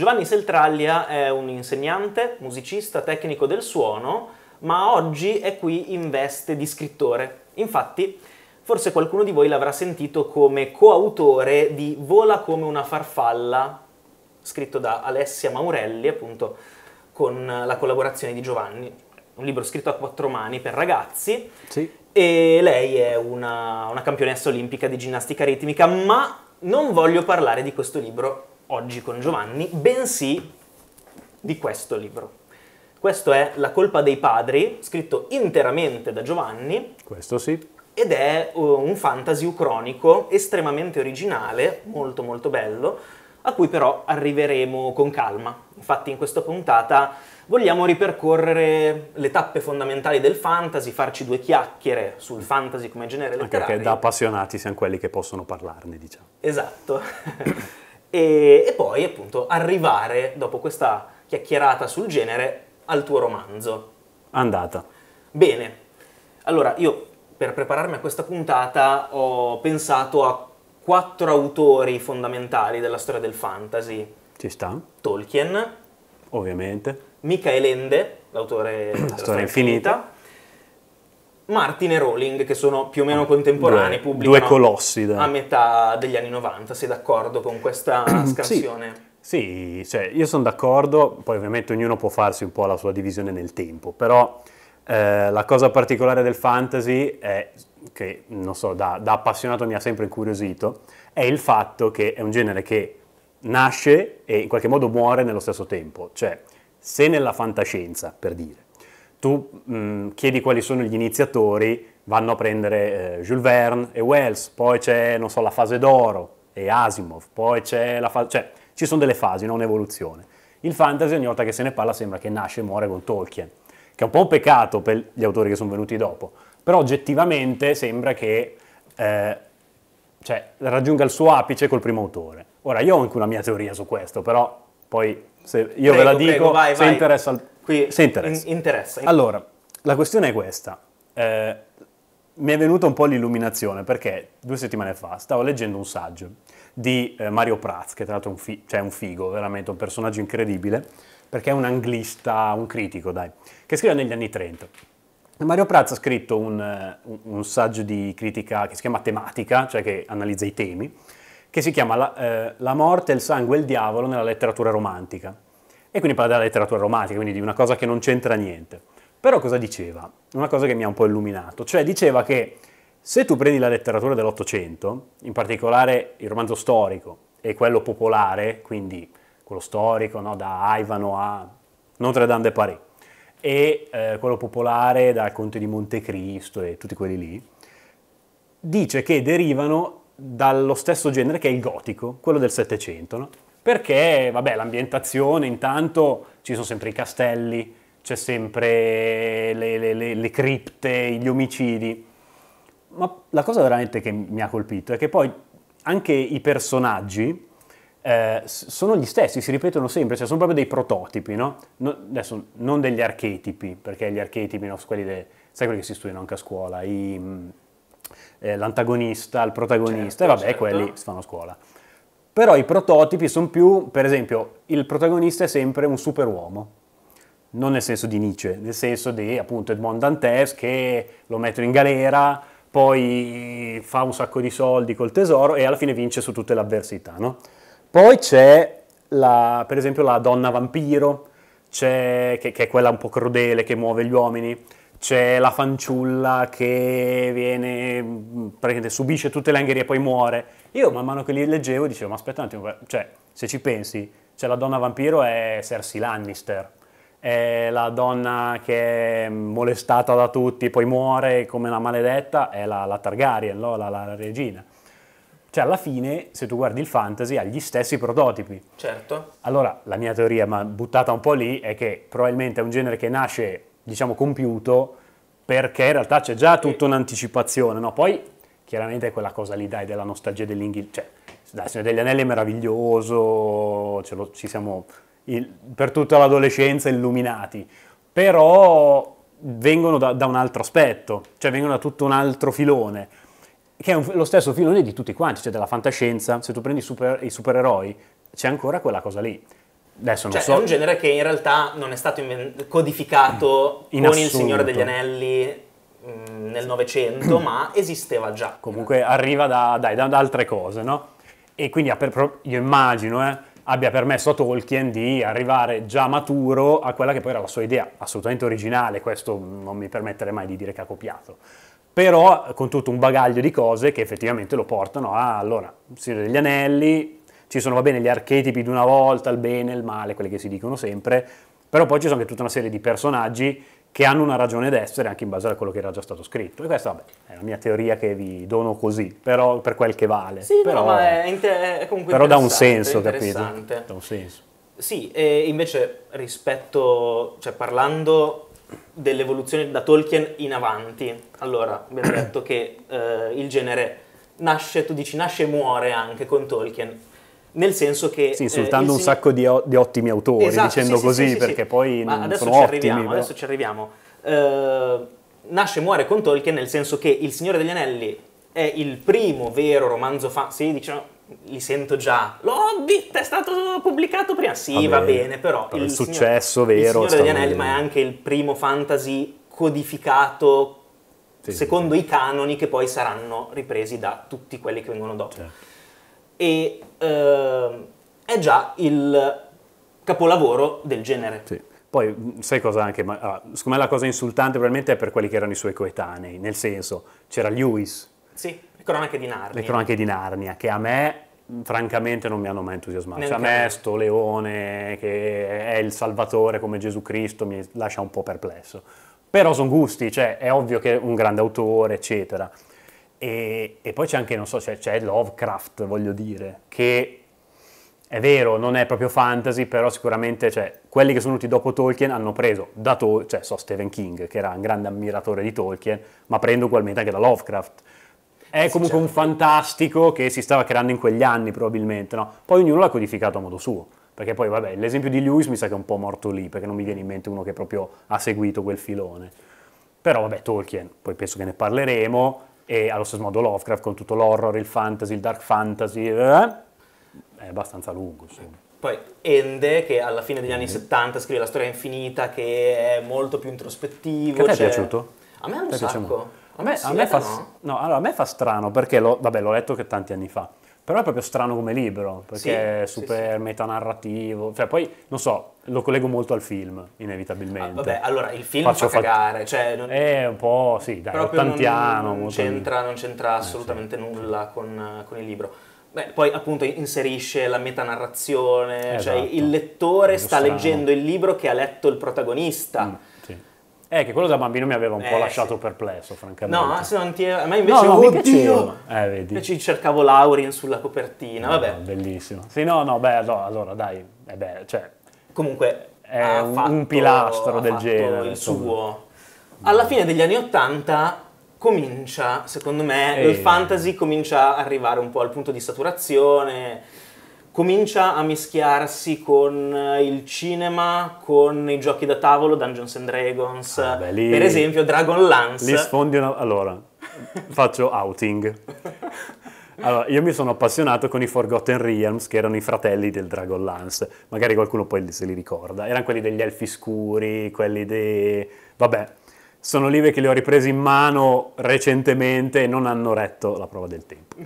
Giovanni Seltraglia è un insegnante, musicista, tecnico del suono, ma oggi è qui in veste di scrittore. Infatti, forse qualcuno di voi l'avrà sentito come coautore di Vola come una farfalla, scritto da Alessia Maurelli, appunto con la collaborazione di Giovanni. Un libro scritto a quattro mani per ragazzi. Sì. E lei è una, una campionessa olimpica di ginnastica ritmica, ma non voglio parlare di questo libro oggi con Giovanni, bensì di questo libro. Questo è La colpa dei padri, scritto interamente da Giovanni. Questo sì. Ed è eh, un fantasy ucronico estremamente originale, molto molto bello, a cui però arriveremo con calma. Infatti in questa puntata vogliamo ripercorrere le tappe fondamentali del fantasy, farci due chiacchiere sul fantasy come genere letterario. Anche perché da appassionati siamo quelli che possono parlarne, diciamo. Esatto. e, e poi appunto arrivare dopo questa chiacchierata sul genere al tuo romanzo. Andata. Bene, allora io per prepararmi a questa puntata ho pensato a quattro autori fondamentali della storia del fantasy. Ci sta. Tolkien. Ovviamente. Michael Ende, l'autore della storia, storia infinita. infinita. Martin e Rowling, che sono più o meno contemporanei, due, pubblicano due colossi, a metà degli anni 90. Sei d'accordo con questa scansione? Sì. Sì, cioè, io sono d'accordo, poi ovviamente ognuno può farsi un po' la sua divisione nel tempo, però eh, la cosa particolare del fantasy è che, non so, da, da, appassionato mi ha sempre incuriosito, è il fatto che è un genere che nasce e in qualche modo muore nello stesso tempo. Cioè, se nella fantascienza, per dire, tu mh, mm, chiedi quali sono gli iniziatori, vanno a prendere eh, Jules Verne e Wells, poi c'è, so, la fase d'oro e Asimov, poi c'è la fase... cioè ci sono delle fasi, non un'evoluzione. Il fantasy ogni volta che se ne parla sembra che nasce e muore con Tolkien, che è un po' un peccato per gli autori che sono venuti dopo, però oggettivamente sembra che eh, cioè, raggiunga il suo apice col primo autore. Ora, io ho anche una mia teoria su questo, però poi se io prego, ve la dico, prego, vai, se vai. interessa al Qui Se interessa. In, interessa. Allora, la questione è questa. Eh, mi è venuta un po' l'illuminazione perché due settimane fa stavo leggendo un saggio di eh, Mario Praz, che tra l'altro è un, fi- cioè un figo, veramente un personaggio incredibile, perché è un anglista, un critico, dai, che scrive negli anni 30. Mario Praz ha scritto un, eh, un, saggio di critica che si chiama Tematica, cioè che analizza i temi, che si chiama La, eh, la morte, il sangue e il diavolo nella letteratura romantica e quindi parla della letteratura romantica, quindi di una cosa che non c'entra niente. Però cosa diceva? Una cosa che mi ha un po' illuminato, cioè diceva che se tu prendi la letteratura dell'Ottocento, in particolare il romanzo storico e quello popolare, quindi quello storico no, da Ivano a Notre Dame de Paris, e eh, quello popolare dal Conte di Montecristo e tutti quelli lì, dice che derivano dallo stesso genere che è il gotico, quello del Settecento. No? Perché, vabbè, l'ambientazione intanto ci sono sempre i castelli, c'è sempre le, le, le, le cripte, gli omicidi. Ma la cosa veramente che mi ha colpito è che poi anche i personaggi, eh, sono gli stessi, si ripetono sempre, cioè sono proprio dei prototipi, no? no adesso non degli archetipi, perché gli archetipi, no, quelli de, sai quelli che si studiano anche a scuola, i, mm, eh, l'antagonista, il protagonista, certo, e vabbè, certo. quelli si fanno a scuola. Però i prototipi sono più, per esempio, il protagonista è sempre un superuomo, non nel senso di Nietzsche, nel senso di appunto Edmond Dantes che lo mettono in galera, poi fa un sacco di soldi col tesoro e alla fine vince su tutte le avversità. No? Poi c'è la, per esempio la donna vampiro, che, che è quella un po' crudele che muove gli uomini c'è la fanciulla che viene, subisce tutte le angherie e poi muore. Io man mano che li leggevo dicevo, ma aspetta un attimo, cioè, se ci pensi, cioè, la donna vampiro è Cersei Lannister, è la donna che è molestata da tutti e poi muore come una maledetta, è la, la Targaryen, no? la, la, la regina. Cioè, alla fine, se tu guardi il fantasy, ha gli stessi prototipi. Certo. Allora, la mia teoria, ma buttata un po' lì, è che probabilmente è un genere che nasce diciamo, compiuto, perché in realtà c'è già tutta un'anticipazione, no? Poi chiaramente quella cosa lì dai della nostalgia dell'Inghilterra, cioè dai, degli Anelli è meraviglioso, lo, ci siamo il, per tutta l'adolescenza illuminati, però vengono da, da, un altro aspetto, cioè vengono da tutto un altro filone, che è un, lo stesso filone di tutti quanti, cioè della fantascienza, se tu prendi super, i supereroi c'è ancora quella cosa lì. Adesso non cioè, so. È un genere che in realtà non è stato inven- codificato in con assunto. Il Signore degli Anelli mm, nel Novecento, ma esisteva già. Comunque arriva da, dai, da, da altre cose, no? E quindi io immagino, eh, abbia permesso a Tolkien di arrivare già maturo a quella che poi era la sua idea assolutamente originale, questo non mi permetterei mai di dire che ha copiato, però con tutto un bagaglio di cose che effettivamente lo portano a, allora, Signore degli Anelli, ci sono, va bene, gli archetipi di una volta, il bene, il male, quelli che si dicono sempre, però poi ci sono anche tutta una serie di personaggi che hanno una ragione d'essere anche in base a quello che era già stato scritto. E questa, vabbè, è la mia teoria che vi dono così, però per quel che vale. Sì, però, no, ma è, inter- è comunque Però dà un senso, capito? Dà un senso. Sì, e invece rispetto, cioè parlando dell'evoluzione da Tolkien in avanti, allora abbiamo detto che eh, il genere nasce, tu dici nasce e muore anche con Tolkien, nel senso che... Sì, eh, insultando eh, un sacco di, o- di ottimi autori, esatto, dicendo sì, così, sì, sì, perché poi Ma non sono ottimi. Però. Adesso ci arriviamo. Uh, nasce e muore con Tolkien nel senso che Il Signore degli Anelli è il primo vero romanzo fan... Sì, diciamo, li sento già. L'Hobbit è stato pubblicato prima. Sì, va, va bene, però... però il, il, successo signor, vero... Il Signore degli Anelli, ma è anche il primo fantasy codificato secondo i canoni che poi saranno ripresi da tutti quelli che vengono dopo. Certo e eh, è già il capolavoro del genere. Sì. Poi sai cosa anche, ma, ah, secondo me la cosa insultante probabilmente è per quelli che erano i suoi coetanei, nel senso c'era Lewis. Sì, le cronache di Narnia. Le cronache di Narnia, che a me francamente non mi hanno mai entusiasmato. Cioè, a me sto leone che è il salvatore come Gesù Cristo mi lascia un po' perplesso. Però sono gusti, cioè è ovvio che è un grande autore, eccetera. E, e poi c'è anche, non so, c'è Lovecraft, voglio dire, che è vero, non è proprio fantasy, però sicuramente cioè, quelli che sono venuti dopo Tolkien hanno preso da Tolkien, cioè so Stephen King, che era un grande ammiratore di Tolkien, ma prendo ugualmente anche da Lovecraft. È comunque un certo. fantastico che si stava creando in quegli anni probabilmente, no? Poi ognuno l'ha codificato a modo suo, perché poi vabbè, l'esempio di Lewis mi sa che è un po' morto lì, perché non mi viene in mente uno che proprio ha seguito quel filone. Però vabbè, Tolkien, poi penso che ne parleremo, e allo stesso modo Lovecraft con tutto l'horror, il fantasy, il dark fantasy, eh, è abbastanza lungo insomma. Poi Ende, che alla fine degli anni 70 scrive La storia infinita, che è molto più introspettivo. Che a è cioè... piaciuto? A me è un sacco. A me, a, me fa, no? No, allora, a me, fa, strano perché l'ho, vabbè, l'ho letto che tanti anni fa. Però è proprio strano come libro, perché sì, è super sì, sì. metanarrativo. Cioè, poi, non so, lo collego molto al film, inevitabilmente. Ah, vabbè, allora, il film Faccio fa cagare. Cioè, non... È eh, un po', sì, dai, ottantiano. Non, non, c'entra, non c'entra eh, assolutamente nulla con, con il libro. Beh, poi appunto inserisce la metanarrazione, esatto. cioè il esatto. lettore sta strano. leggendo il libro che ha letto il protagonista. Mm eh, che quello da bambino mi aveva un po' eh, lasciato sì. perplesso, francamente. No, se non ti era... Ma invece, no, no, oddio! Eh, vedi. Invece cercavo Laurin sulla copertina, no, vabbè. bellissimo. Sì, no, no, beh, allora, dai, è eh, bello, cioè... Comunque... È un, fatto, un pilastro del genere. il insomma. suo. Alla fine degli anni Ottanta comincia, secondo me, Ehi. il fantasy comincia ad arrivare un po' al punto di saturazione comincia a mischiarsi con eh, il cinema, con i giochi da tavolo, Dungeons and Dragons, ah, beh, lì, per esempio Dragon Lance. Li sfondi una... Allora, faccio outing. Allora, io mi sono appassionato con i Forgotten Realms, che erano i fratelli del Dragonlance. Magari qualcuno poi se li ricorda. Erano quelli degli elfi scuri, quelli dei... Vabbè, sono libri che li ho ripresi in mano recentemente e non hanno retto la prova del tempo.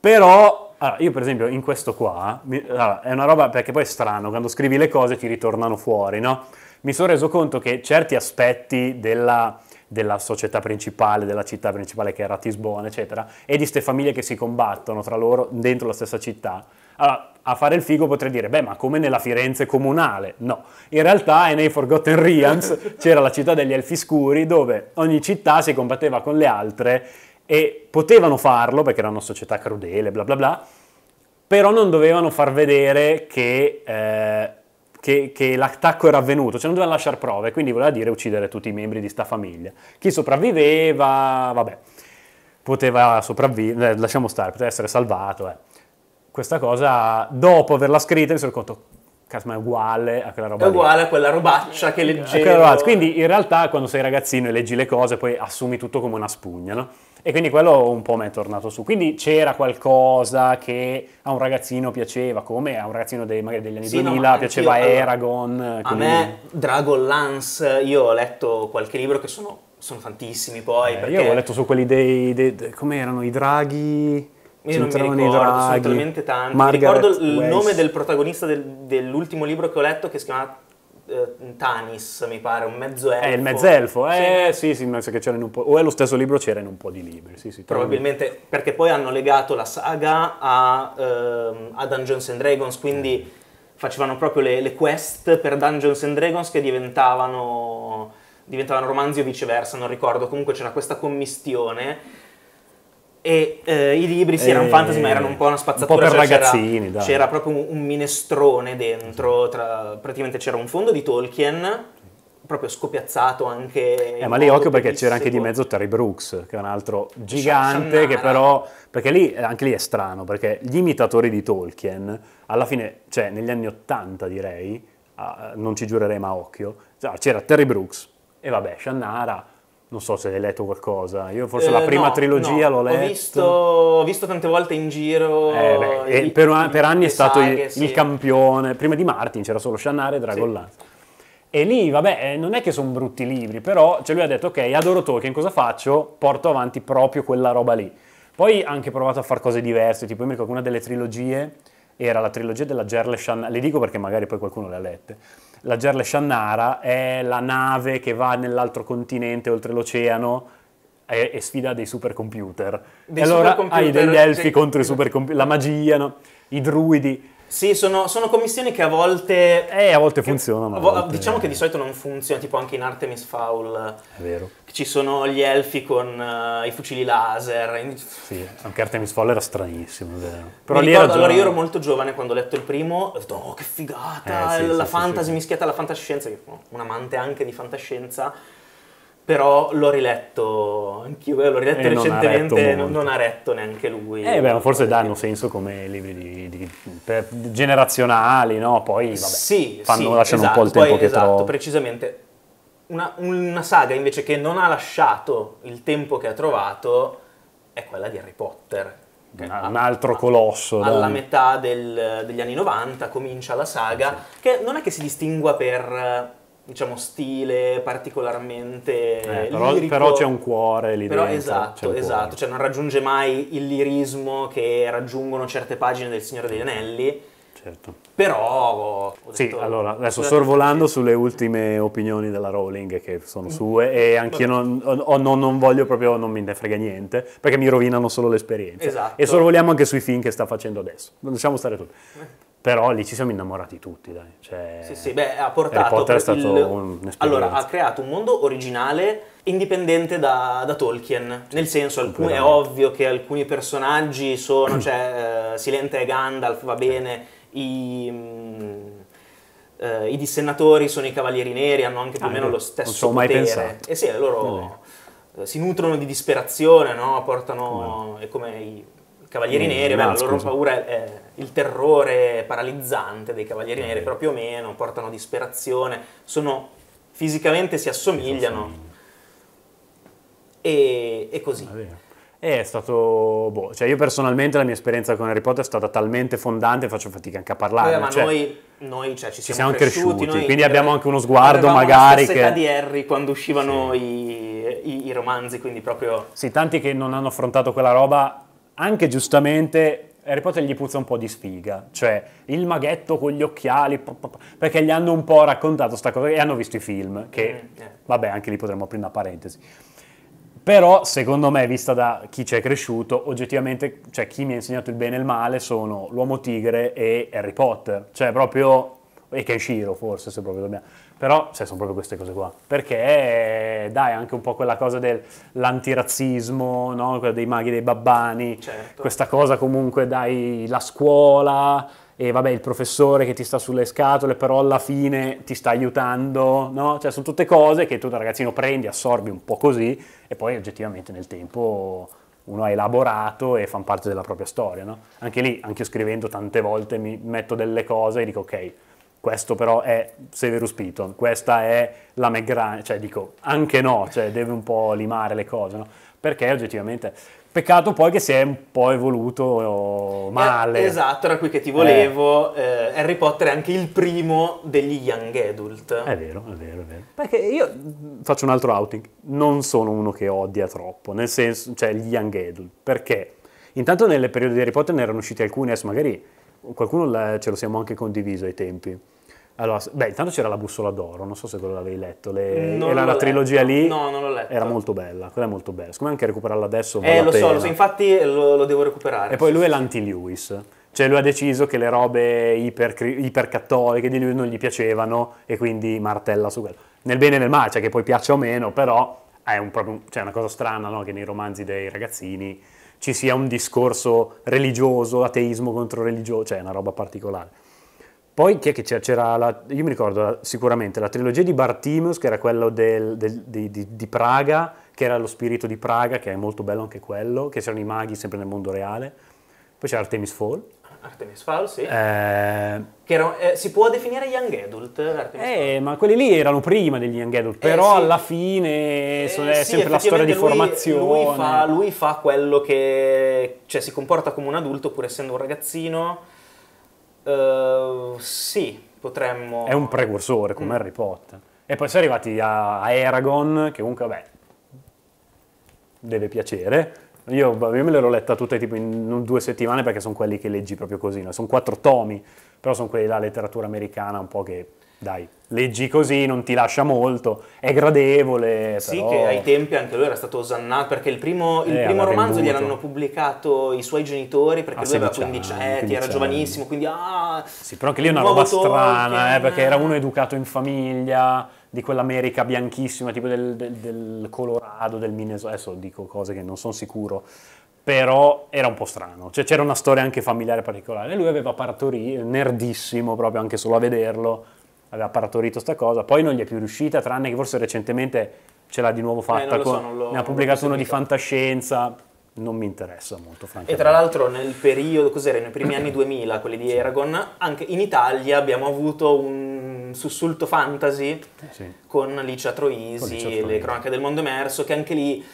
Però, allora, io per esempio in questo qua, mi, allora, è una roba perché poi è strano, quando scrivi le cose ti ritornano fuori, no? Mi sono reso conto che certi aspetti della, della società principale, della città principale che era Tisbona, eccetera, e di queste famiglie che si combattono tra loro dentro la stessa città. Allora, a fare il figo potrei dire, beh, ma come nella Firenze comunale? No, in realtà è nei Forgotten Realms c'era la città degli Elfi Scuri dove ogni città si combatteva con le altre e potevano farlo perché era una società crudele, bla bla bla, però non dovevano far vedere che, eh, che, che l'attacco era avvenuto, cioè non dovevano lasciare prove, quindi voleva dire uccidere tutti i membri di sta famiglia. Chi sopravviveva, vabbè, poteva sopravvivere, eh, lasciamo stare, poteva essere salvato. Eh. Questa cosa, dopo averla scritta, mi sono conto, cazzo, ma è uguale a quella roba. È uguale lì. a quella robaccia che leggevo. Quindi in realtà quando sei ragazzino e leggi le cose, poi assumi tutto come una spugna, no? E quindi quello un po' mi è tornato su. Quindi c'era qualcosa che a un ragazzino piaceva, come a un ragazzino dei, magari degli anni sì, 2000 no, piaceva Eragon. Allora, quindi... A me Dragon Lance, io ho letto qualche libro che sono, sono tantissimi poi. Eh, perché... Io ho letto su quelli dei, dei, dei come erano i draghi... Io non mi ricordo, i draghi, sono talmente tanti. Margaret ricordo il West. nome del protagonista del, dell'ultimo libro che ho letto che si chiama eh, Tanis, mi pare, un mezzo elfo. È il mezzo elfo, eh sì, sì, penso che c'era in un po'. O è lo stesso libro, c'era in un po' di libri, sì, sì. Probabilmente, trovi. perché poi hanno legato la saga a, ehm, a Dungeons and Dragons, quindi mm. facevano proprio le, le, quest per Dungeons and Dragons che diventavano, diventavano romanzi o viceversa, non ricordo. Comunque c'era questa commistione e eh, i libri sì erano fantasy ma erano un po' una spazzatura un po per cioè ragazzini c'era, c'era, proprio un, minestrone dentro tra, praticamente c'era un fondo di Tolkien proprio scopiazzato anche. Eh, ma lì occhio perché c'era anche di mezzo Terry Brooks, che è un altro gigante, che però. Perché lì eh, anche lì è strano, perché gli imitatori di Tolkien, alla fine, cioè negli anni Ottanta direi, ah, non ci giurerei ma occhio, cioè, c'era Terry Brooks e vabbè, Shannara non so se hai letto qualcosa, io forse eh, la prima no, trilogia no. l'ho letto. Ho visto, ho visto, tante volte in giro. Eh, beh, i, per, i, per, anni è stato saghe, il, sì. il, campione. Prima di Martin c'era solo Shannara e Dragon sì. Lance. E lì, vabbè, eh, non è che sono brutti libri, però cioè lui ha detto, ok, adoro Tolkien, cosa faccio? Porto avanti proprio quella roba lì. Poi ha anche provato a fare cose diverse, tipo io mi ricordo che una delle trilogie era la trilogia della Gerle Shannara, le dico perché magari poi qualcuno le ha lette, la Gerle Shannara è la nave che va nell'altro continente oltre l'oceano e, e sfida dei supercomputer. Dei e allora supercomputer, hai degli elfi cioè... contro i supercomputer, la magia, no? i druidi. Sì, sono, sono, commissioni che a volte... Eh, a volte funzionano. Che, a volte... Diciamo eh. che di solito non funziona, tipo anche in Artemis Fowl. È vero ci sono gli elfi con uh, i fucili laser. Sì, anche Artemis Fall era stranissimo, vero. Però ricordo, era allora io ero molto giovane quando ho letto il primo, ho detto oh che figata, eh, sì, la sì, fantasy sì, mischiata alla fantascienza, io sono un amante anche di fantascienza, però l'ho riletto anch'io, eh, l'ho riletto e recentemente, non ha, non ha retto neanche lui. Eh beh, forse danno senso come libri di, di, di, generazionali, no? Poi vabbè, sì, fanno, lasciano esatto, un po' il esatto, tempo poi, che esatto, trovo. precisamente una, una, saga invece che non ha lasciato il tempo che ha trovato è quella di Harry Potter. Una, un altro colosso. Alla dai. metà del, degli anni 90 comincia la saga, eh, sì. che non è che si distingua per diciamo stile particolarmente eh, però, lirico. Però c'è un cuore lì però, dentro. Esatto, esatto, cioè non raggiunge mai il lirismo che raggiungono certe pagine del Signore degli Anelli. Certo però... Detto, sì, allora, adesso sorvolando sì. sulle ultime opinioni della Rowling che sono mm. sue e anch'io non, non, non, voglio proprio, non mi ne frega niente, perché mi rovinano solo l'esperienza. Esatto. E sorvoliamo anche sui film che sta facendo adesso, non lasciamo stare tutti eh. Però lì ci siamo innamorati tutti, dai. Cioè, sì, sì, beh, ha portato... Harry Potter è stato il... un'esperienza. Allora, ha creato un mondo originale indipendente da, da Tolkien, nel senso alcune, è ovvio che alcuni personaggi sono, cioè uh, Silente e Gandalf va bene, i, mh, mm, eh, i dissennatori sono i cavalieri neri, hanno anche più o ah, meno lo stesso non potere. mai pensato. E eh sì, eh, loro no. Oh. si nutrono di disperazione, no? Portano, no. è come i cavalieri no, neri, la loro paura è, è il terrore paralizzante dei cavalieri neri, però più o meno portano disperazione, sono, fisicamente si assomigliano. Si assomigliano. E, e, così. E è stato, boh, cioè io personalmente la mia esperienza con Harry Potter è stata talmente fondante, faccio fatica anche a parlare. ma cioè, noi, noi cioè, ci, siamo siamo, cresciuti, cresciuti quindi abbiamo anche uno sguardo magari... La che... di Harry quando uscivano sì. i, i, i romanzi, quindi proprio... Sì, tanti che non hanno affrontato quella roba, anche giustamente Harry Potter gli puzza un po' di sfiga, cioè il maghetto con gli occhiali, po po perché gli hanno un po' raccontato sta cosa e hanno visto i film, che mm, eh. vabbè anche lì potremmo aprire una parentesi però, secondo me, vista da chi ci è cresciuto, oggettivamente, cioè chi mi ha insegnato il bene e il male sono l'Uomo Tigre e Harry Potter. Cioè, proprio... E Kenshiro, forse, se proprio dobbiamo... Però, cioè, sono proprio queste cose qua. Perché, dai, anche un po' quella cosa dell'antirazzismo, no? Quella dei maghi, dei babbani. Certo. Questa cosa, comunque, dai, la scuola e vabbè il professore che ti sta sulle scatole però alla fine ti sta aiutando, no? Cioè sono tutte cose che tu da ragazzino prendi, assorbi un po' così e poi oggettivamente nel tempo uno ha elaborato e fanno parte della propria storia, no? Anche lì, anche io scrivendo tante volte mi metto delle cose e dico ok, questo però è Severus Piton, questa è la McGrane, cioè dico anche no, cioè deve un po' limare le cose, no? Perché oggettivamente Peccato poi che si è un po' evoluto male. Eh, esatto, era qui che ti volevo. Eh. eh. Harry Potter è anche il primo degli young adult. È vero, è vero, è vero. Perché io faccio un altro outing. Non sono uno che odia troppo, nel senso, cioè gli young adult. Perché? Intanto nelle periodi di Harry Potter ne erano usciti alcuni, adesso magari qualcuno ce lo siamo anche condiviso ai tempi allora, beh, intanto c'era la bussola d'oro, non so se quello l'avevi letto. Le, era la trilogia lì. No, non l'ho letto. Era molto bella, quella è molto bella. Secondo me anche recuperarla adesso. Vale eh, lo so, lo so, infatti eh, lo, lo devo recuperare. E poi lui è l'anti-Lewis. Cioè lui ha deciso che le robe ipercattoliche di lui non gli piacevano e quindi martella su quello. Nel bene e nel male, cioè che poi piaccia o meno, però è un, proprio, cioè una cosa strana no? che nei romanzi dei ragazzini ci sia un discorso religioso, ateismo contro religioso, cioè è una roba particolare. Poi chi è che c'era? La, io mi ricordo sicuramente la trilogia di Bartimius, che era quello del, del, di, di, di, Praga, che era lo spirito di Praga, che è molto bello anche quello, che c'erano i maghi sempre nel mondo reale. Poi c'era Artemis Fall. Artemis Fall, sì. Eh, che erano, eh, si può definire Young Adult? Artemis eh, Fall. ma quelli lì erano prima degli Young Adult, eh, però sì. alla fine eh, è sì, sempre la storia di lui, formazione. Lui fa, lui fa quello che... cioè si comporta come un adulto pur essendo un ragazzino eh, sì, potremmo... È un precursore come mm. Harry Potter. E poi si è arrivati a, a Eragon, che comunque, vabbè, deve piacere. Io, io, me l'ero letta tutte tipo in due settimane perché sono quelli che leggi proprio così, no? sono quattro tomi, però sono quelli della letteratura americana un po' che dai, leggi così, non ti lascia molto, è gradevole. Sì, che ai tempi anche lui era stato osannato, perché il primo, il eh, primo romanzo gliel'hanno pubblicato i suoi genitori, perché ah, lui aveva 15 diciamo, eh, anni, era giovanissimo, quindi ah... Sì, però anche lì è una roba strana, eh, perché era uno educato in famiglia, di quell'America bianchissima, tipo del, del, del Colorado, del Minnesota, adesso dico cose che non sono sicuro, però era un po' strano, cioè c'era una storia anche familiare particolare, lui aveva partorito, nerdissimo proprio anche solo a vederlo, aveva partorito sta cosa, poi non gli è più riuscita, tranne che forse recentemente ce l'ha di nuovo eh, fatta, eh, con, so, ne ha pubblicato uno di fantascienza, non mi interessa molto francamente. E tra l'altro nel periodo, cos'era, nei primi anni 2000, quelli di Aragon, anche in Italia abbiamo avuto un sussulto fantasy sì. con Licia Troisi, con le cronache del mondo emerso, che anche lì...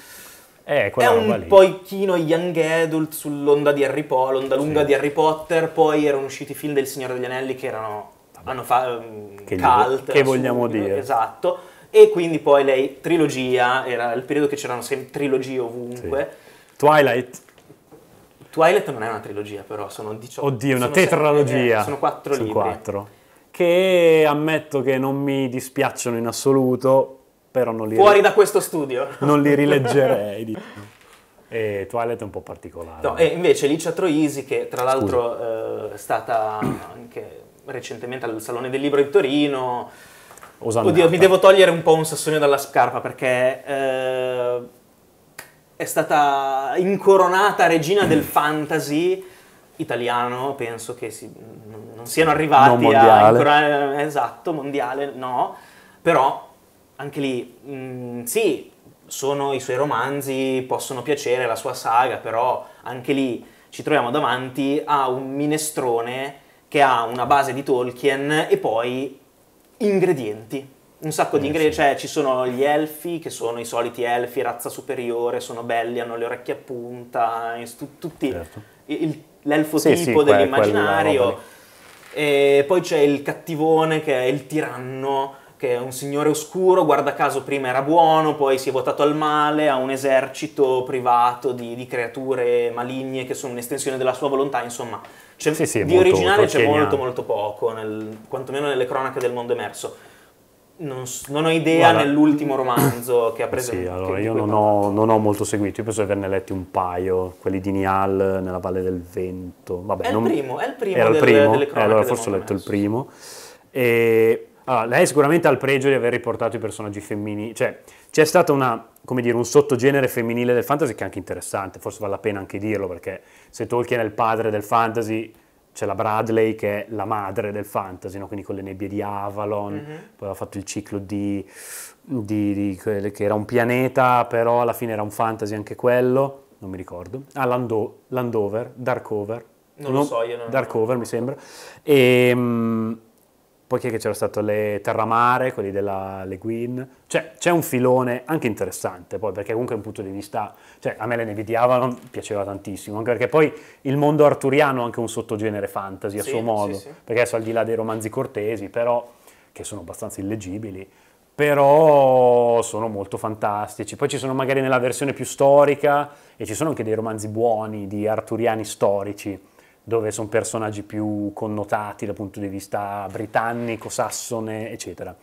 Eh, è un lì. chino young adult sull'onda di Harry Potter, l'onda lunga sì. di Harry Potter, poi erano usciti i film del Signore degli Anelli che erano hanno fatto ehm, che, cult, che vogliamo su, dire. Esatto. E quindi poi lei, trilogia, era il periodo che c'erano sempre trilogie ovunque. Sì. Twilight. Twilight non è una trilogia però, sono 18. Oddio, una tetralogia. Eh, sono 4 sono libri. Quattro. Che ammetto che non mi dispiacciono in assoluto, però non li... Fuori da questo studio. Non li rileggerei. di... E Twilight è un po' particolare. No, e invece Licia Troisi, che tra l'altro eh, è stata anche recentemente al Salone del Libro di Torino. Osannata. Oddio, mi devo togliere un po' un sassone dalla scarpa perché eh, è stata incoronata regina del fantasy italiano, penso che si, non siano arrivati non a incoronare, eh, esatto, mondiale, no, però anche lì mh, mm, sì, sono i suoi romanzi, possono piacere la sua saga, però anche lì ci troviamo davanti a un minestrone che ha una base di Tolkien e poi ingredienti. Un sacco eh, di ingredienti, sì. cioè ci sono gli elfi, che sono i soliti elfi, razza superiore, sono belli, hanno le orecchie a punta, tu, tutti certo. l'elfo sì, tipo sì, dell'immaginario. E poi c'è il cattivone che è il tiranno che è un signore oscuro, guarda caso prima era buono, poi si è votato al male, ha un esercito privato di, di creature maligne che sono un'estensione della sua volontà, insomma, c'è, sì, sì, di molto, originale molto c'è geniale. molto molto poco, nel, quantomeno nelle cronache del mondo emerso. Non, non ho idea Guarda, nell'ultimo romanzo che ha preso. Sì, allora io non ho, non ho, molto seguito, io penso di averne letti un paio, quelli di Nial nella Valle del Vento. Vabbè, è, non, il primo, è il primo, era del, il primo? delle cronache. Eh, allora forse ho letto emerso. il primo. E allora, ah, lei sicuramente ha il pregio di aver riportato i personaggi femminili, cioè c'è stato una, dire, un sottogenere femminile del fantasy che è anche interessante, forse vale la pena anche dirlo, perché se Tolkien è il padre del fantasy, c'è la Bradley che è la madre del fantasy, no? quindi con le nebbie di Avalon, mm-hmm. poi ha fatto il ciclo di, di, di che era un pianeta, però alla fine era un fantasy anche quello, non mi ricordo, ah Lando, Landover, Darkover, non, non lo so io, non Darkover mi sembra, e... Ehm, poi che c'era stato le Terramare, quelli della Le Guin, cioè c'è un filone anche interessante poi perché comunque è un punto di vista, cioè a me le Nevidiavano piaceva tantissimo, anche perché poi il mondo arturiano è anche un sottogenere fantasy a sì, suo modo, sì, sì. perché adesso al di là dei romanzi cortesi però, che sono abbastanza illeggibili, però sono molto fantastici. Poi ci sono magari nella versione più storica e ci sono anche dei romanzi buoni di arturiani storici dove sono personaggi più connotati dal punto di vista britannico, sassone, eccetera,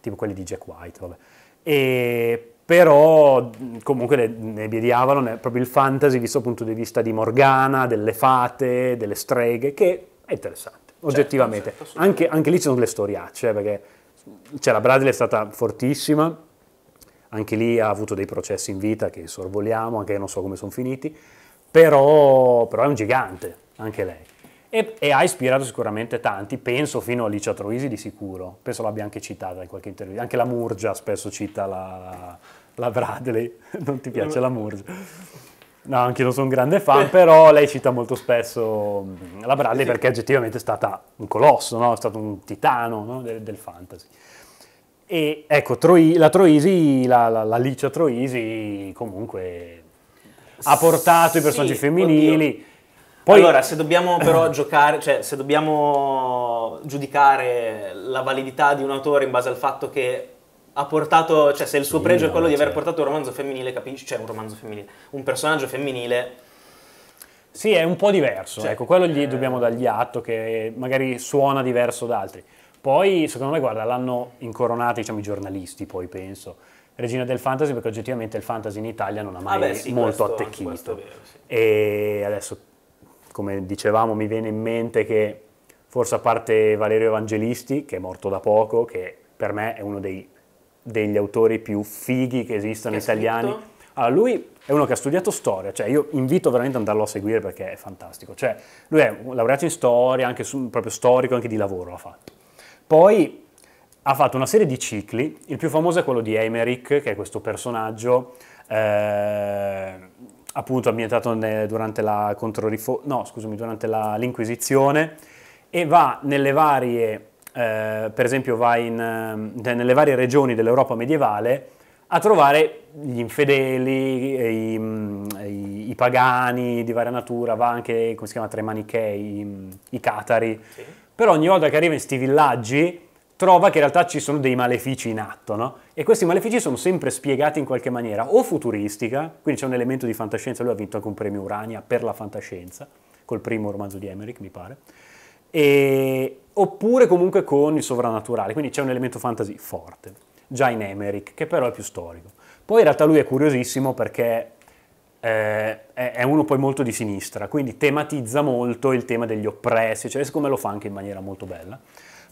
tipo quelli di Jack White, vabbè. E però comunque le nebbie di Avalon è proprio il fantasy visto dal punto di vista di Morgana, delle fate, delle streghe, che è interessante, certo, oggettivamente. Certo, anche, anche, lì ci sono delle storiacce, eh, perché cioè, la Bradley è stata fortissima, anche lì ha avuto dei processi in vita che sorvoliamo, anche non so come sono finiti, però, però è un gigante, anche lei. E, e, ha ispirato sicuramente tanti, penso fino a Alicia Troisi di sicuro, penso l'abbia anche citata in qualche intervista, anche la Murgia spesso cita la, la Bradley, non ti piace la Murgia? No, anche io non sono un grande fan, però lei cita molto spesso mm, la Bradley sì. perché oggettivamente è stata un colosso, no? è stato un titano no? del, del, fantasy. E ecco, Troi, la Troisi, la, la, la Alicia Troisi comunque ha portato i personaggi femminili. Oddio poi... Allora, se dobbiamo però giocare, cioè se dobbiamo giudicare la validità di un autore in base al fatto che ha portato, cioè se il suo pregio no, è quello di aver portato un romanzo femminile, capisci? Cioè un romanzo femminile, un personaggio femminile... Sì, è un po' diverso, cioè, ecco, quello gli eh... dobbiamo dargli atto che magari suona diverso da altri. Poi, secondo me, guarda, l'hanno incoronato diciamo, i giornalisti, poi penso, regina del fantasy, perché oggettivamente il fantasy in Italia non ha mai ah beh, sì, molto questo, attecchito. vero, sì. E adesso come dicevamo mi viene in mente che forse a parte Valerio Evangelisti, che è morto da poco, che per me è uno dei, degli autori più fighi che esistono che italiani. Allora, lui è uno che ha studiato storia, cioè io invito veramente ad andarlo a seguire perché è fantastico. Cioè, lui è laureato in storia, anche su, proprio storico, anche di lavoro l'ha fatto. Poi ha fatto una serie di cicli, il più famoso è quello di Emmerich, che è questo personaggio eh, appunto ambientato ne, durante la controriforma, no scusami, durante la, l'Inquisizione e va nelle varie, eh, per esempio va in, ehm, nelle varie regioni dell'Europa medievale a trovare gli infedeli, eh, i, mm, i, i, pagani di varia natura, va anche, come si chiama, tra i manichei, i, mm, i catari. Sì. Però ogni volta che arriva in questi villaggi trova che in realtà ci sono dei malefici in atto, no? E questi malefici sono sempre spiegati in qualche maniera, o futuristica, quindi c'è un elemento di fantascienza, lui ha vinto anche un premio Urania per la fantascienza, col primo romanzo di Emmerich, mi pare, e... oppure comunque con il sovrannaturale, quindi c'è un elemento fantasy forte, già in Emmerich, che però è più storico. Poi in realtà lui è curiosissimo perché eh, è uno poi molto di sinistra, quindi tematizza molto il tema degli oppressi, cioè siccome lo fa anche in maniera molto bella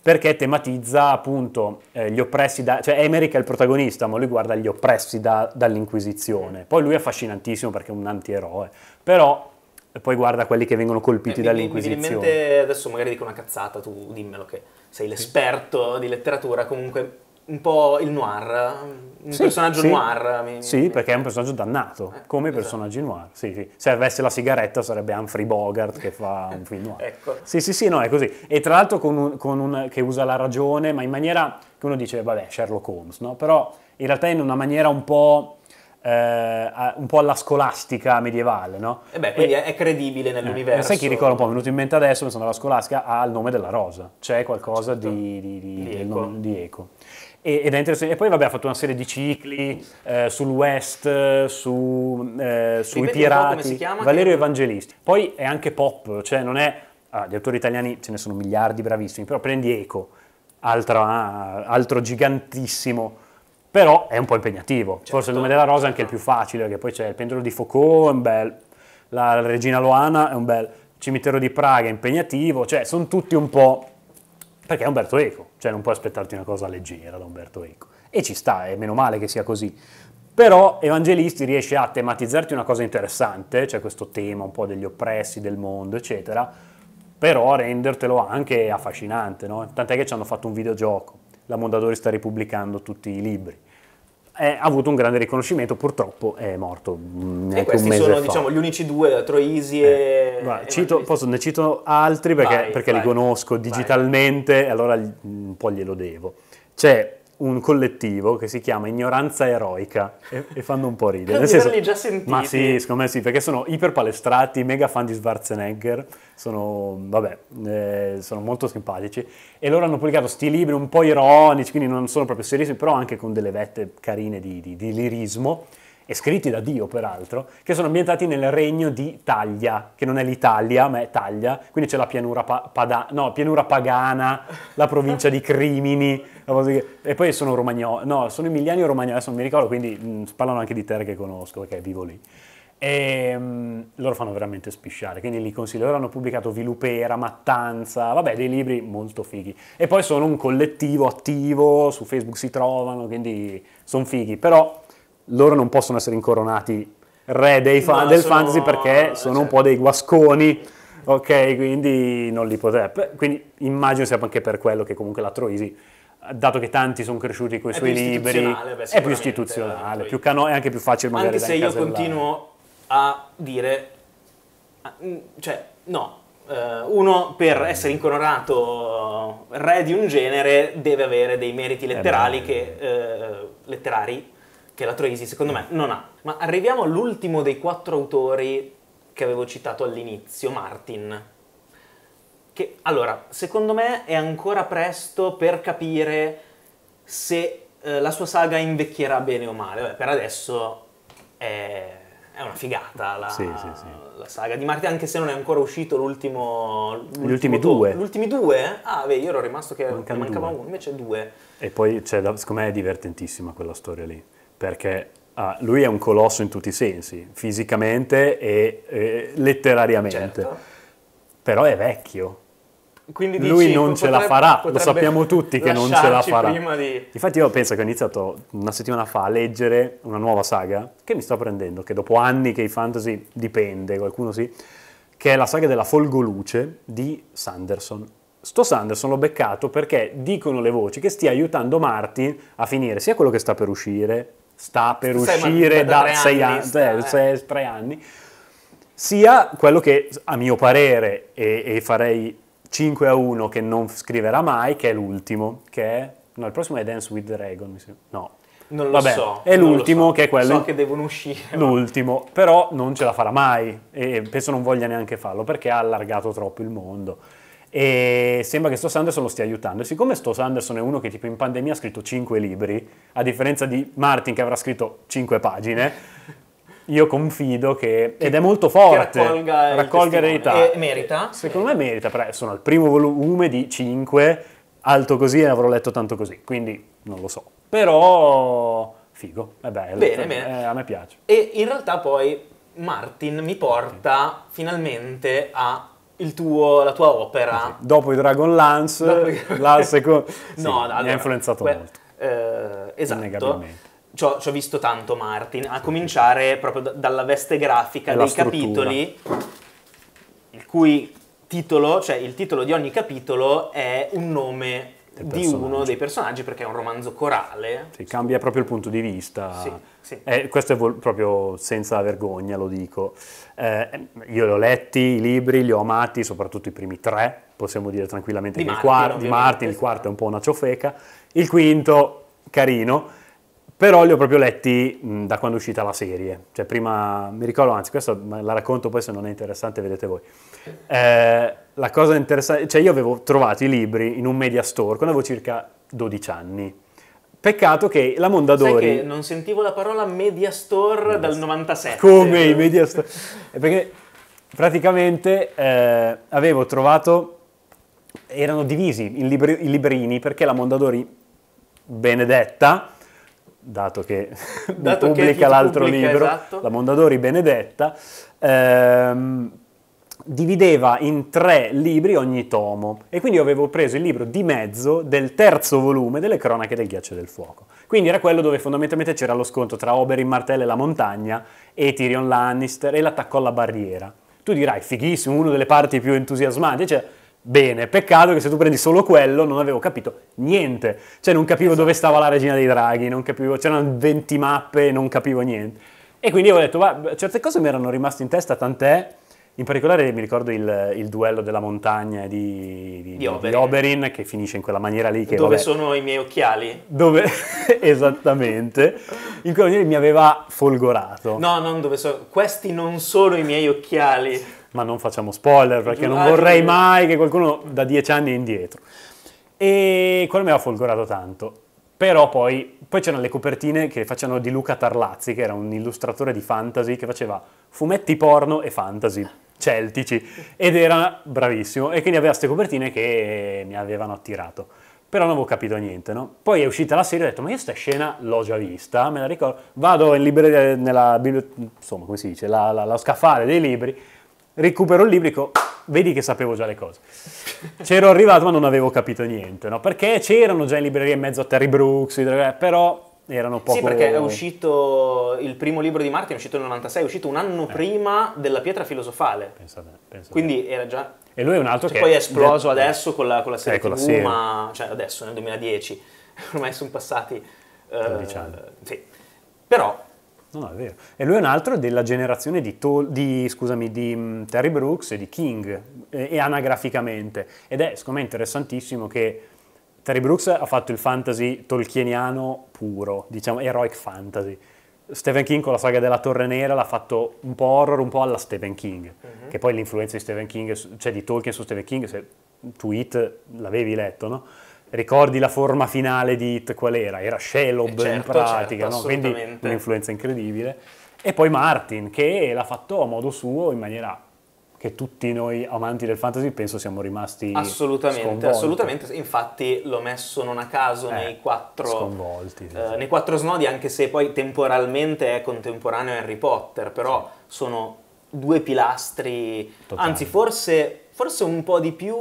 perché tematizza appunto eh, gli oppressi, da, cioè Emerick è il protagonista, ma lui guarda gli oppressi da, dall'Inquisizione. Poi lui è affascinantissimo perché è un antieroe, però poi guarda quelli che vengono colpiti eh, dall'Inquisizione. Adesso magari dico una cazzata, tu dimmelo che sei l'esperto di letteratura, comunque un po' il noir, un sì, personaggio sì. noir. Mi, sì, mi... perché è un personaggio dannato, eh, come i esatto. personaggi noir. Sì, sì. Se avesse la sigaretta sarebbe Humphrey Bogart che fa un film noir. ecco. Sì, sì, sì, no, è così. E tra l'altro con un, con un, che usa la ragione, ma in maniera che uno dice, vabbè, Sherlock Holmes, no? Però in realtà in una maniera un po'... Eh, un po' alla scolastica medievale, no? E eh beh, quindi e, è credibile eh, nell'universo. Eh, sai chi ricorda un po'? è venuto in mente adesso, mi sono alla scolastica, ha il nome della rosa. C'è qualcosa certo. di, di, di, di, eco. Nome, di eco ed è interessante. E poi vabbè, ha fatto una serie di cicli eh, sul West, su, eh, sui pirati, Valerio Evangelisti. Poi è anche pop, cioè non è... Ah, gli autori italiani ce ne sono miliardi bravissimi, però prendi Eco, altra, altro gigantissimo però è un po' impegnativo. Certo. Forse il certo. nome della rosa è anche il più facile, perché poi c'è il pendolo di Foucault, è un bel, la regina Loana è un bel cimitero di Praga, è impegnativo, cioè sono tutti un po' Perché è Umberto Eco, cioè non puoi aspettarti una cosa leggera da Umberto Eco. E ci sta, è meno male che sia così. Però Evangelisti riesce a tematizzarti una cosa interessante, cioè questo tema un po' degli oppressi, del mondo, eccetera, però a rendertelo anche affascinante, no? Tant'è che ci hanno fatto un videogioco, la Mondadori sta ripubblicando tutti i libri. Eh, ha avuto un grande riconoscimento, purtroppo è morto. Mm, e questi sono diciamo, gli unici due, Troisi eh, e... Guarda, cito, posso, ne cito altri perché, vai, perché vai, li conosco digitalmente, vai. allora mm, un po' glielo devo. C'è un collettivo che si chiama Ignoranza Eroica e, e fanno un po' ridere. Credo di averli già sentiti. Ma sì, secondo me sì, perché sono iperpalestrati, mega fan di Schwarzenegger, sono, vabbè, eh, sono molto simpatici e loro hanno pubblicato sti libri un po' ironici, quindi non sono proprio serissimi, però anche con delle vette carine di, di, di lirismo e scritti da Dio peraltro, che sono ambientati nel regno di Taglia, che non è l'Italia, ma è Taglia, quindi c'è la pianura, pa- pada- no, pianura pagana, la provincia di Crimini, che- e poi sono romagnoli, no, sono emiliani o romagnoli, adesso non mi ricordo, quindi mh, mm, parlano anche di terre che conosco, perché vivo lì. E ehm, mh, loro fanno veramente spisciare, quindi li consiglio. Loro hanno pubblicato Vilupera, Mattanza, vabbè, dei libri molto fighi. E poi sono un collettivo attivo, su Facebook si trovano, quindi sono fighi. Però loro non possono essere incoronati re fan, no, del sono, fantasy perché eh, sono certo. un po' dei guasconi, ok? Quindi non li potrebbe. Quindi immagino sia anche per quello che comunque la Troisi, dato che tanti sono cresciuti con i suoi libri, beh, è più istituzionale, eh, più cano- è anche più facile magari Anche se io continuo a dire, mm, cioè, no. Eh, uno per essere incoronato re di un genere deve avere dei meriti letterali eh che, eh, letterari che la Troisi secondo me non ha. Ma arriviamo all'ultimo dei quattro autori che avevo citato all'inizio, Martin. Che, allora, secondo me è ancora presto per capire se eh, la sua saga invecchierà bene o male. Vabbè, per adesso è, è una figata la, sì, sì, sì. la, saga di Martin, anche se non è ancora uscito l'ultimo... Gli ultimi due. Gli ultimi due? Ah, beh, io ero rimasto che Mancano mancava uno, invece due. E poi, cioè, secondo me è divertentissima quella storia lì perché ah, lui è un colosso in tutti i sensi, fisicamente e, e letterariamente, certo. però è vecchio. Quindi lui dici, non potrebbe, ce la farà, lo sappiamo tutti che non ce la farà. Di... Infatti io penso che ho iniziato una settimana fa a leggere una nuova saga che mi sto prendendo, che dopo anni che i fantasy dipende, qualcuno sì, che è la saga della Folgoluce di Sanderson. Sto Sanderson l'ho beccato perché dicono le voci che stia aiutando Martin a finire sia quello che sta per uscire, sta per sei, uscire da, da sei anni, sta, eh, eh. sei, tre anni, sia quello che a mio parere, e, e, farei 5 a 1 che non scriverà mai, che è l'ultimo, che è... No, il prossimo è Dance with Dragon, mi sembra. No, non lo Vabbè, so. È l'ultimo so. che è quello. So che devono uscire. L'ultimo, ma... però non ce la farà mai e penso non voglia neanche farlo perché ha allargato troppo il mondo e sembra che Stoss Anderson lo stia aiutando. E siccome Stoss Anderson è uno che tipo in pandemia ha scritto 5 libri, a differenza di Martin che avrà scritto 5 pagine, io confido che, ed è molto forte, raccolga, raccolga eredità. E merita? Secondo sì. me merita, però sono al primo volume di 5, alto così e avrò letto tanto così, quindi non lo so. Però figo, è bello, bene, cioè, bene. Eh, a me piace. E in realtà poi Martin mi porta okay. finalmente a tuo, la tua opera. Eh sì. Dopo i Dragon Lance, la seconda... sì, no, allora, mi ha influenzato que... molto. Eh, esatto. Ci ho, ci ho, visto tanto Martin, a cominciare proprio da, dalla veste grafica e dei capitoli, il cui titolo, cioè il titolo di ogni capitolo è un nome di uno dei personaggi perché è un romanzo corale. Sì, cambia proprio il punto di vista. Sì sì. Eh, questo è proprio senza vergogna, lo dico. Eh, io li ho letti, i libri, li ho amati, soprattutto i primi tre, possiamo dire tranquillamente di che Martin, il, quarto, di Martin, il quarto è un po' una ciofeca, il quinto, carino, però li ho proprio letti mh, da quando è uscita la serie. Cioè, prima mi ricordo, anzi, questa la racconto poi se non è interessante, vedete voi. Eh, la cosa interessante, cioè, io avevo trovato i libri in un media store quando avevo circa 12 anni. Peccato che la Mondadori... Che non sentivo la parola media store dal 97. Come i media store? Eh, perché praticamente eh, avevo trovato... erano divisi i, libri, i librini perché la Mondadori benedetta dato che dato pubblica l'altro libro, esatto. la Mondadori Benedetta, ehm, divideva in tre libri ogni tomo e quindi io avevo preso il libro di mezzo del terzo volume delle cronache del ghiaccio e del fuoco. Quindi era quello dove fondamentalmente c'era lo scontro tra Oberyn Martell e la montagna e Tyrion Lannister e l'attacco alla barriera. Tu dirai, fighissimo, una delle parti più entusiasmanti, cioè, bene, peccato che se tu prendi solo quello non avevo capito niente, cioè non capivo dove esatto. stava la regina dei draghi, non capivo, c'erano 20 mappe e non capivo niente. E quindi ho detto, va, certe cose mi erano rimaste in testa, tant'è in particolare mi ricordo il, il duello della montagna di, di, di, Oberyn. di, Oberyn. che finisce in quella maniera lì. Che, dove vabbè, sono i miei occhiali? Dove, esattamente, in quella maniera mi aveva folgorato. No, non dove sono, questi non sono i miei occhiali. Ma non facciamo spoiler perché non ah, vorrei mai che qualcuno da dieci anni indietro. E quello mi aveva folgorato tanto. Però poi, poi, c'erano le copertine che facevano di Luca Tarlazzi, che era un illustratore di fantasy che faceva fumetti porno e fantasy celtici ed era bravissimo e quindi aveva queste copertine che mi avevano attirato. Però non avevo capito niente, no? Poi è uscita la serie e ho detto, ma io questa scena l'ho già vista, me la ricordo. Vado in libreria, nella biblioteca, insomma, come si dice, la, la, la scaffale dei libri, recupero il libro e dico, vedi che sapevo già le cose. C'ero arrivato ma non avevo capito niente, no? Perché c'erano già in libreria in mezzo a Terry Brooks, però erano poco... Sì, perché è uscito il primo libro di Martin, è uscito nel 96, è uscito un anno eh. prima della pietra filosofale. Pensa bene, pensa Quindi bene. era già... E lui è un altro cioè, che... Poi è esploso del... adesso con la, con la eh, serie eh, TV, serie. ma... Cioè adesso, nel 2010. Ormai sono passati... Eh, diciamo. Sì. Però... No, no, è vero. E lui è un altro della generazione di, Tol- di, scusami, di mm, Terry Brooks e di King, e, e anagraficamente. Ed è, secondo me, interessantissimo che Terry Brooks ha fatto il fantasy tolkieniano puro, diciamo heroic fantasy. Stephen King con la saga della Torre Nera l'ha fatto un po' horror, un po' alla Stephen King, mm-hmm. che poi l'influenza di Stephen King, cioè di Tolkien su Stephen King, se tu It l'avevi letto, no? Ricordi la forma finale di It qual era? Era Shelob eh, certo, in certo, pratica, certo, no? quindi un'influenza incredibile. E poi Martin, che l'ha fatto a modo suo, in maniera che tutti noi amanti del fantasy penso siamo rimasti assolutamente, sconvolti. assolutamente. infatti l'ho messo non a caso eh, nei quattro sconvolti, sì, eh, nei quattro snodi anche se poi temporalmente è contemporaneo a Harry Potter però sì. sono due pilastri Totale. anzi forse, forse un po' di più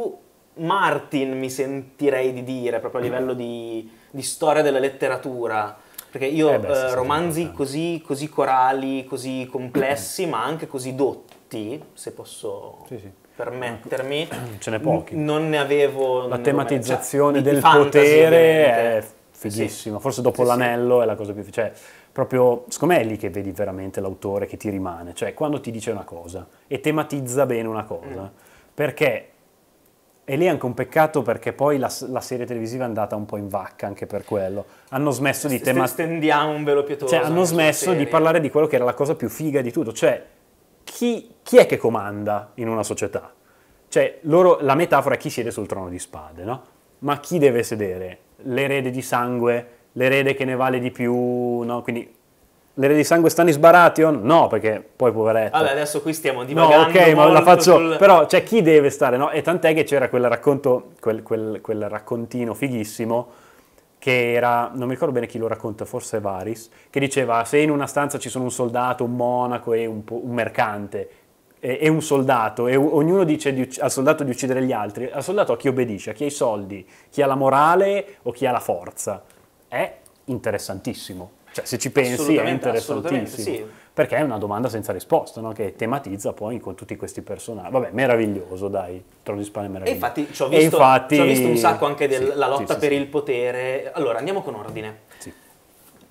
Martin mi sentirei di dire proprio a mm. livello di, di storia della letteratura perché io eh beh, eh, romanzi così, così, corali, così complessi, ma anche così dotti, tutti, se posso sì, sì. permettermi. Ce n'è pochi. Non ne avevo... La cioè, tematizzazione cioè, del potere è fighissima, sì. forse dopo l'anello è la cosa più... Cioè, proprio, secondo me è lì che vedi veramente l'autore che ti rimane, cioè quando ti dice una cosa e tematizza bene una cosa, mm. perché e lì è anche un peccato perché poi la, la, serie televisiva è andata un po' in vacca anche per quello. Hanno smesso di tematizzare. Stendiamo un velo pietoso. Cioè, hanno smesso di parlare di quello che era la cosa più figa di tutto. Cioè, chi, chi è che comanda in una società? Cioè, loro, la metafora è chi siede sul trono di spade, no? Ma chi deve sedere? L'erede di sangue, l'erede che ne vale di più, no? Quindi l'erede di sangue Stanis Baratheon? No, perché poi poveretto. Vabbè, adesso qui stiamo divagando. No, ok, ma la faccio. Sul... Però cioè, chi deve stare, no? E tant'è che c'era quel racconto, quel, quel, quel raccontino fighissimo che era, non mi ricordo bene chi lo racconta, forse Varis, che diceva se in una stanza ci sono un soldato, un monaco e un, un mercante e, e, un soldato e ognuno dice di, al soldato di uccidere gli altri, al soldato a chi obbedisce, a chi ha i soldi, chi ha la morale o chi ha la forza. È interessantissimo. Cioè, se ci pensi, è interessantissimo. Sì perché è una domanda senza risposta, no? che tematizza poi con tutti questi personaggi. Vabbè, meraviglioso, dai, Trono di Spagna meraviglioso. E infatti ci ho visto, infatti... Ci ho visto un sacco anche della sì, lotta sì, per sì, il potere. Allora, andiamo con ordine.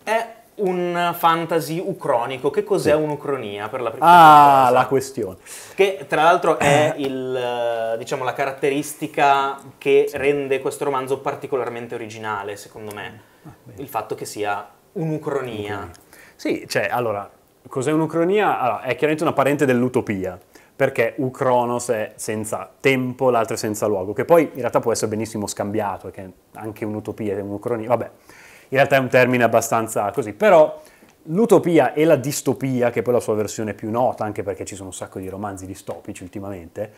È un fantasy ucronico. Che cos'è sì. un'ucronia per la prima ah, cosa? Ah, la questione. Che tra l'altro è eh. il, diciamo, la caratteristica che sì. rende questo romanzo particolarmente originale, secondo me. Ah, il fatto che sia un'ucronia. Sì, cioè, allora, Cos'è un'ucronia? Allora, è chiaramente una parente dell'utopia, perché Ucronos è senza tempo, l'altro è senza luogo, che poi in realtà può essere benissimo scambiato, che anche un'utopia è un'ucronia, vabbè, in realtà è un termine abbastanza così, però l'utopia e la distopia, che è poi la sua versione più nota, anche perché ci sono un sacco di romanzi distopici ultimamente,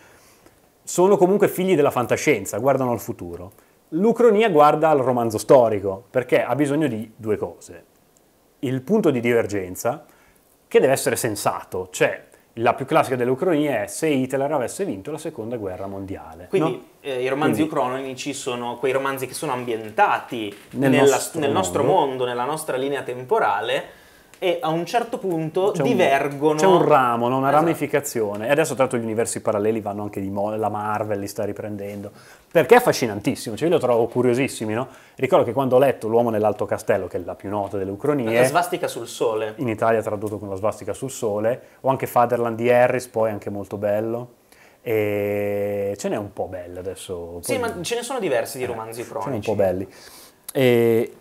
sono comunque figli della fantascienza, guardano al futuro. L'ucronia guarda al romanzo storico, perché ha bisogno di due cose. Il punto di divergenza, che deve essere sensato, cioè la più classica delle ucronie è se Hitler avesse vinto la seconda guerra mondiale. Quindi no? eh, i romanzi Quindi, ucronici sono quei romanzi che sono ambientati nel, nella, nostro, nel mondo. nostro, mondo. nella nostra linea temporale, e a un certo punto c'è divergono. Un, c'è un ramo, no? una esatto. ramificazione. E adesso tra l'altro gli universi paralleli vanno anche di moda, la Marvel li sta riprendendo. Perché è affascinantissimo, cioè io lo trovo curiosissimo. No? Ricordo che quando ho letto L'uomo nell'alto castello, che è la più nota delle ucronie... La svastica sul sole. In Italia tradotto con la svastica sul sole, o anche Fatherland di Harris, poi anche molto bello. E ce n'è un po' bello adesso. Sì, ma ce ne sono diversi di eh, romanzi eh, cronici. Ce sono un po' belli. E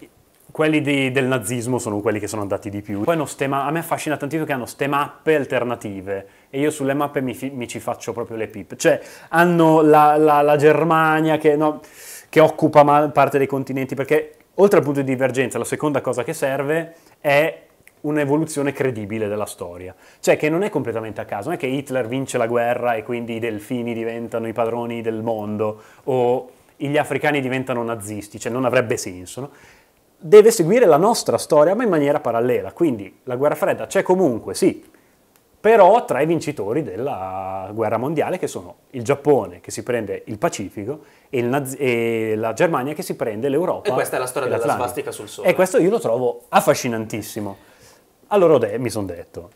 quelli di, del nazismo sono quelli che sono andati di più. Poi stema, a me affascina tantissimo che hanno ste mappe alternative e io sulle mappe mi, mi ci faccio proprio le pip. Cioè, hanno la, la, la Germania che, no, che occupa ma, parte dei continenti, perché oltre al punto di divergenza, la seconda cosa che serve è un'evoluzione credibile della storia. Cioè che non è completamente a caso, non è che Hitler vince la guerra e quindi i delfini diventano i padroni del mondo o gli africani diventano nazisti, cioè non avrebbe senso. No? deve seguire la nostra storia, ma in maniera parallela. Quindi la guerra fredda c'è comunque, sì, però tra i vincitori della guerra mondiale, che sono il Giappone che si prende il Pacifico e, il Naz- e la Germania che si prende l'Europa. E questa è la storia della svastica sul sole. E questo io lo trovo affascinantissimo. Allora de- mi sono detto,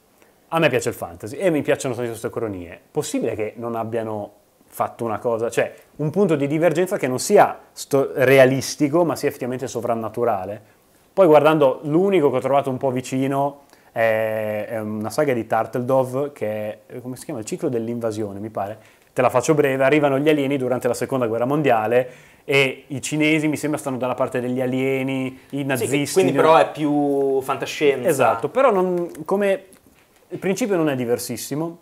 a me piace il fantasy e mi piacciono tante queste cronie. Possibile che non abbiano fatto una cosa, cioè un punto di divergenza che non sia realistico ma sia effettivamente sovrannaturale. Poi guardando l'unico che ho trovato un po' vicino è, è una saga di Turtledove che è, come si chiama? Il ciclo dell'invasione mi pare, te la faccio breve, arrivano gli alieni durante la seconda guerra mondiale e i cinesi mi sembra stanno dalla parte degli alieni, i nazisti. Sì, quindi però è più fantascienza. Esatto, però non, come, il principio non è diversissimo,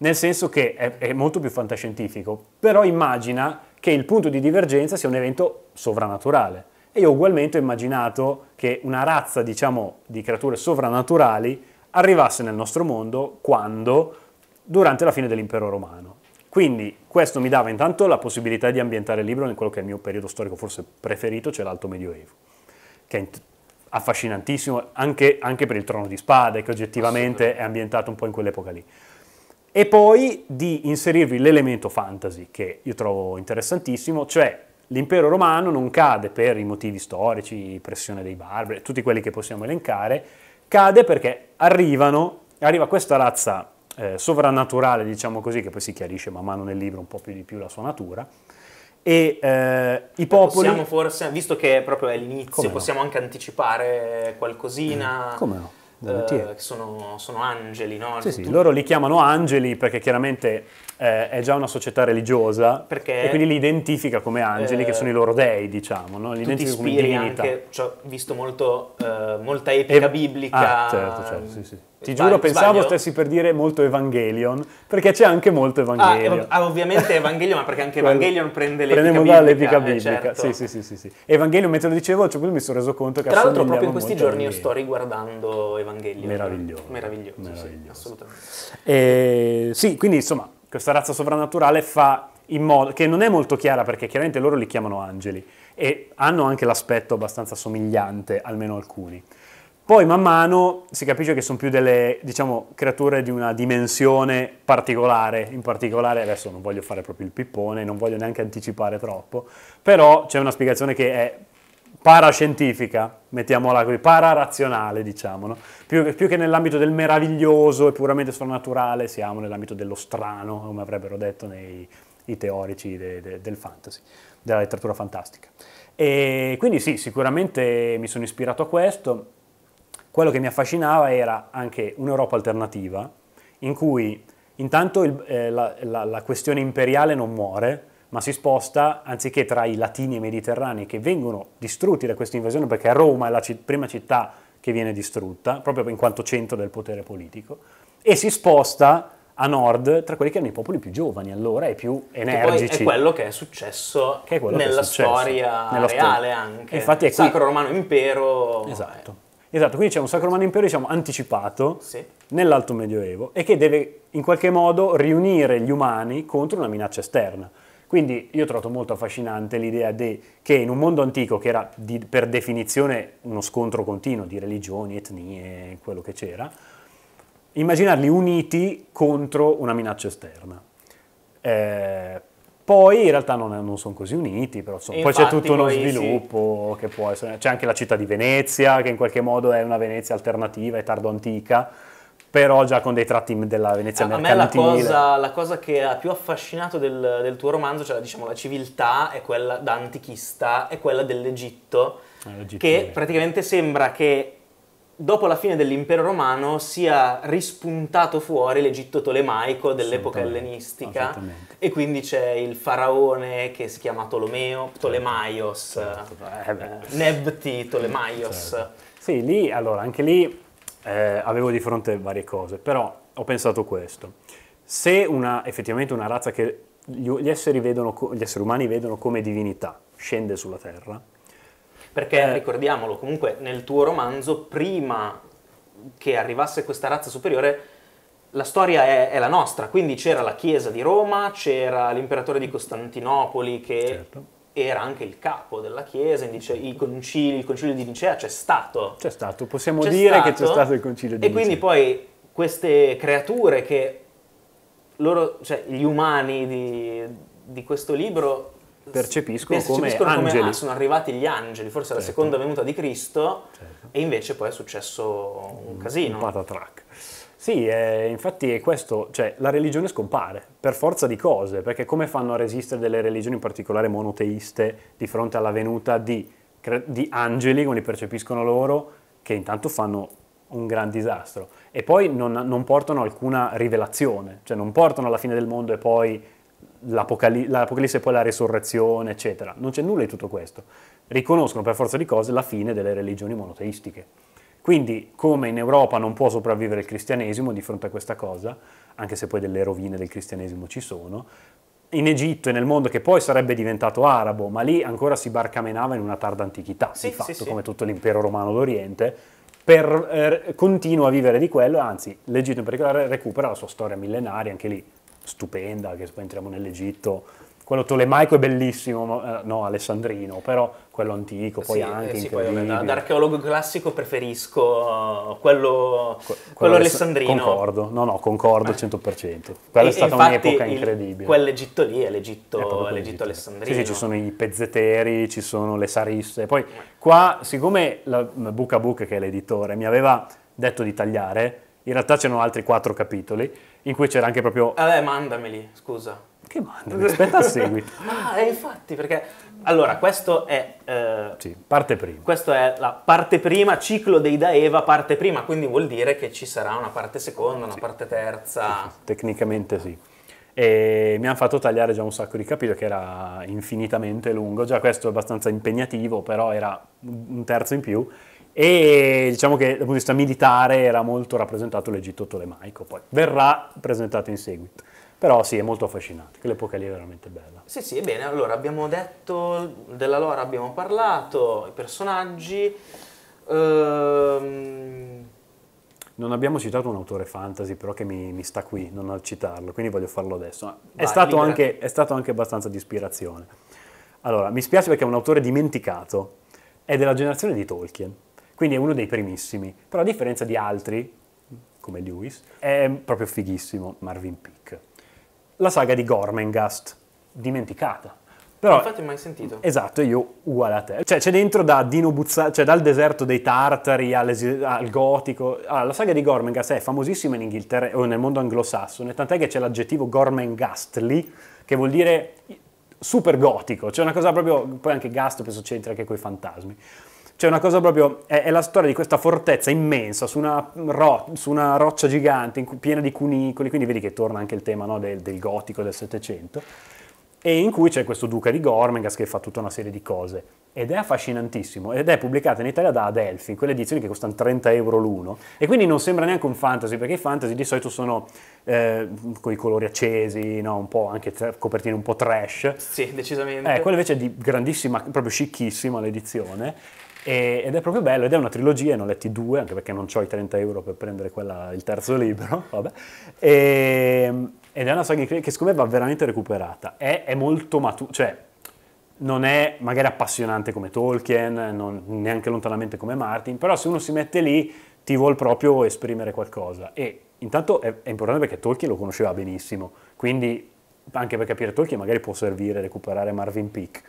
nel senso che è, è molto più fantascientifico, però immagina che il punto di divergenza sia un evento sovrannaturale. E io ugualmente ho immaginato che una razza, diciamo, di creature sovrannaturali arrivasse nel nostro mondo quando? Durante la fine dell'impero romano. Quindi questo mi dava intanto la possibilità di ambientare il libro in quello che è il mio periodo storico forse preferito, cioè l'Alto Medioevo, che è affascinantissimo anche, anche per il Trono di Spade, che oggettivamente è ambientato un po' in quell'epoca lì e poi di inserirvi l'elemento fantasy che io trovo interessantissimo, cioè l'impero romano non cade per i motivi storici, pressione dei barbari, tutti quelli che possiamo elencare, cade perché arrivano, arriva questa razza eh, sovrannaturale, diciamo così, che poi si chiarisce man mano nel libro un po' più di più la sua natura, e eh, i popoli... Possiamo forse, visto che proprio è l'inizio, Come possiamo no? anche anticipare qualcosina. Come no? eh, sono, sono, angeli, no? Sì, sì, tu... loro li chiamano angeli perché chiaramente eh, è già una società religiosa perché e quindi li identifica come angeli, eh, che sono i loro dei, diciamo, no? li identifica come divinità. Anche, ho cioè, visto molto, eh, molta epica e... biblica. Ah, certo, certo, sì, sì. Ti giuro, Vai, pensavo stessi per dire molto Evangelion, perché c'è anche molto ah, Evangelion. Eh, ah, ovviamente Evangelion, ma perché anche Evangelion prende l'epica Prendiamo biblica. l'epica eh, biblica, eh, certo. sì, sì, sì, sì, sì. Evangelion, mentre lo dicevo, cioè, mi sono reso conto che Tra l'altro proprio in questi giorni io sto riguardando Evangelion. Meraviglioso. Meraviglioso, meraviglioso. Sì, assolutamente. Eh, sì, quindi insomma, questa razza sovrannaturale fa in modo che non è molto chiara perché chiaramente loro li chiamano angeli e hanno anche l'aspetto abbastanza somigliante, almeno alcuni. Poi man mano si capisce che sono più delle, diciamo, creature di una dimensione particolare, in particolare adesso non voglio fare proprio il pippone, non voglio neanche anticipare troppo, però c'è una spiegazione che è parascientifica, mettiamola così, pararazionale diciamo, no? più, più, che nell'ambito del meraviglioso e puramente soprannaturale siamo nell'ambito dello strano, come avrebbero detto nei, i teorici de, de, del fantasy, della letteratura fantastica. E quindi sì, sicuramente mi sono ispirato a questo, quello che mi affascinava era anche un'Europa alternativa, in cui intanto il, eh, la, la, la questione imperiale non muore, ma si sposta anziché tra i latini e i mediterranei che vengono distrutti da questa invasione perché Roma è la citt- prima città che viene distrutta, proprio in quanto centro del potere politico, e si sposta a nord tra quelli che erano i popoli più giovani allora e più energici. Che è quello che è successo che è nella, che è successo, storia nella storia reale anche. infatti è qui... Sacro Romano Impero. Esatto. Esatto, quindi c'è un Sacro Romano Impero, diciamo, anticipato sì. nell'Alto Medioevo e che deve in qualche modo riunire gli umani contro una minaccia esterna. Quindi io ho trovato molto affascinante l'idea de, che in un mondo antico, che era di, per definizione uno scontro continuo di religioni, etnie, quello che c'era, immaginarli uniti contro una minaccia esterna. Eh, poi in realtà non, non sono così uniti, però insomma, poi c'è tutto uno sviluppo sì. che può essere. C'è anche la città di Venezia, che in qualche modo è una Venezia alternativa e tardo antica, però già con dei tratti della Venezia ah, mercantile. me la cosa, la cosa che ha più affascinato del, del, tuo romanzo, cioè diciamo la civiltà, è quella da antichista, è quella dell'Egitto, ah, che praticamente sembra che dopo la fine dell'impero romano sia rispuntato fuori l'Egitto tolemaico dell'epoca ellenistica e quindi c'è il faraone che si chiama Tolomeo, Ptolemaios, certo, certo. eh, eh, eh Nebti Ptolemaios. Certo. Sì, lì, allora, anche lì eh, avevo di fronte varie cose, però ho pensato questo. Se una, effettivamente una razza che gli esseri, vedono, gli esseri umani vedono come divinità scende sulla Terra, perché eh. ricordiamolo, comunque nel tuo romanzo, prima che arrivasse questa razza superiore, la storia è, è, la nostra, quindi c'era la Chiesa di Roma, c'era l'imperatore di Costantinopoli che certo. era anche il capo della Chiesa, dice, il, concilio, il concilio di Nicea c'è stato. C'è stato, possiamo c'è dire stato, che c'è stato il concilio di Nicea. E quindi poi queste creature che loro, cioè gli umani di, di questo libro percepiscono, percepiscono come, ah, angeli. ah, sono arrivati gli angeli, forse certo. alla seconda venuta di Cristo, certo. e invece poi è successo un casino. Un patatrack. Sì, eh, infatti è questo, cioè la religione scompare per forza di cose, perché come fanno a resistere delle religioni, in particolare monoteiste, di fronte alla venuta di, di angeli, come li percepiscono loro, che intanto fanno un gran disastro e poi non, non portano alcuna rivelazione, cioè non portano alla fine del mondo e poi l'apocalisse, l'Apocalisse e poi la resurrezione, eccetera. Non c'è nulla di tutto questo. Riconoscono per forza di cose la fine delle religioni monoteistiche. Quindi, come in Europa non può sopravvivere il cristianesimo di fronte a questa cosa, anche se poi delle rovine del cristianesimo ci sono, in Egitto e nel mondo che poi sarebbe diventato arabo, ma lì ancora si barcamenava in una tarda antichità, sì, di fatto, sì, sì. come tutto l'impero romano d'Oriente, per, eh, continua a vivere di quello, anzi l'Egitto in particolare recupera la sua storia millenaria, anche lì stupenda, che poi entriamo nell'Egitto. Quello tolemaico è bellissimo, eh, no, alessandrino, però quello antico, poi sì, eh, anche eh sì, poi da, da, archeologo classico preferisco eh, quello, que- quello, alessandrino. Concordo, no no, concordo Beh. 100%. Quella e, è stata un'epoca il, incredibile. Quell'Egitto lì è l'Egitto, è l'Egitto alessandrino. Sì, sì, ci sono i pezzeteri, ci sono le sarisse. Poi qua, siccome la Buca Book, che è l'editore, mi aveva detto di tagliare, in realtà c'erano altri quattro capitoli in cui c'era anche proprio... Vabbè, mandameli, scusa. Che mandami? Aspetta a seguito. ah, eh, infatti, perché... Allora, questo è... Eh, sì, parte prima. Questo è la parte prima, ciclo dei Daeva, parte prima, quindi vuol dire che ci sarà una parte seconda, una sì. parte terza. Tecnicamente sì. E mi hanno fatto tagliare già un sacco di capitoli, che era infinitamente lungo. Già questo è abbastanza impegnativo, però era un terzo in più e diciamo che dal punto di vista militare era molto rappresentato l'Egitto tolemaico, poi verrà presentato in seguito. Però sì, è molto affascinante, quell'epoca lì è veramente bella. Sì, sì, ebbene, allora abbiamo detto, della lore abbiamo parlato, i personaggi. Ehm... Non abbiamo citato un autore fantasy, però che mi, mi sta qui, non al citarlo, quindi voglio farlo adesso. Ah, Vai, è, stato anche, è stato anche abbastanza di ispirazione. Allora, mi spiace perché è un autore dimenticato, è della generazione di Tolkien. Quindi è uno dei primissimi. Però a differenza di altri, come Lewis, è proprio fighissimo Marvin Peak. La saga di Gormengast, dimenticata. Però, Infatti mai sentito. Esatto, io uguale a te. Cioè c'è dentro da Dino Buzza, cioè dal deserto dei Tartari al gotico. Allora, la saga di Gormengast è famosissima in Inghilterra o nel mondo anglosassone, tant'è che c'è l'aggettivo Gormengastly, che vuol dire super gotico, cioè una cosa proprio, poi anche Gast penso c'entra anche coi fantasmi. C'è cioè, una cosa proprio, è, è, la storia di questa fortezza immensa su una, ro, su una roccia gigante cui, piena di cunicoli, quindi vedi che torna anche il tema no, del, del, gotico del Settecento, e in cui c'è questo duca di Gormenghas che fa tutta una serie di cose. Ed è affascinantissimo, ed è pubblicata in Italia da Adelphi, quelle edizioni che costano 30 euro l'uno, e quindi non sembra neanche un fantasy, perché i fantasy di solito sono eh, con i colori accesi, no? un po' anche copertine un po' trash. Sì, decisamente. Eh, quella invece è di grandissima, proprio chicchissima l'edizione e, ed è proprio bello, ed è una trilogia, ne ho letti due, anche perché non ho i 30 euro per prendere quella, il terzo libro, vabbè. E, ehm, ed è una saga che secondo me va veramente recuperata. È, è molto matura, cioè non è magari appassionante come Tolkien, non, neanche lontanamente come Martin, però se uno si mette lì ti vuol proprio esprimere qualcosa. E intanto è, è importante perché Tolkien lo conosceva benissimo, quindi anche per capire Tolkien magari può servire recuperare Marvin Peake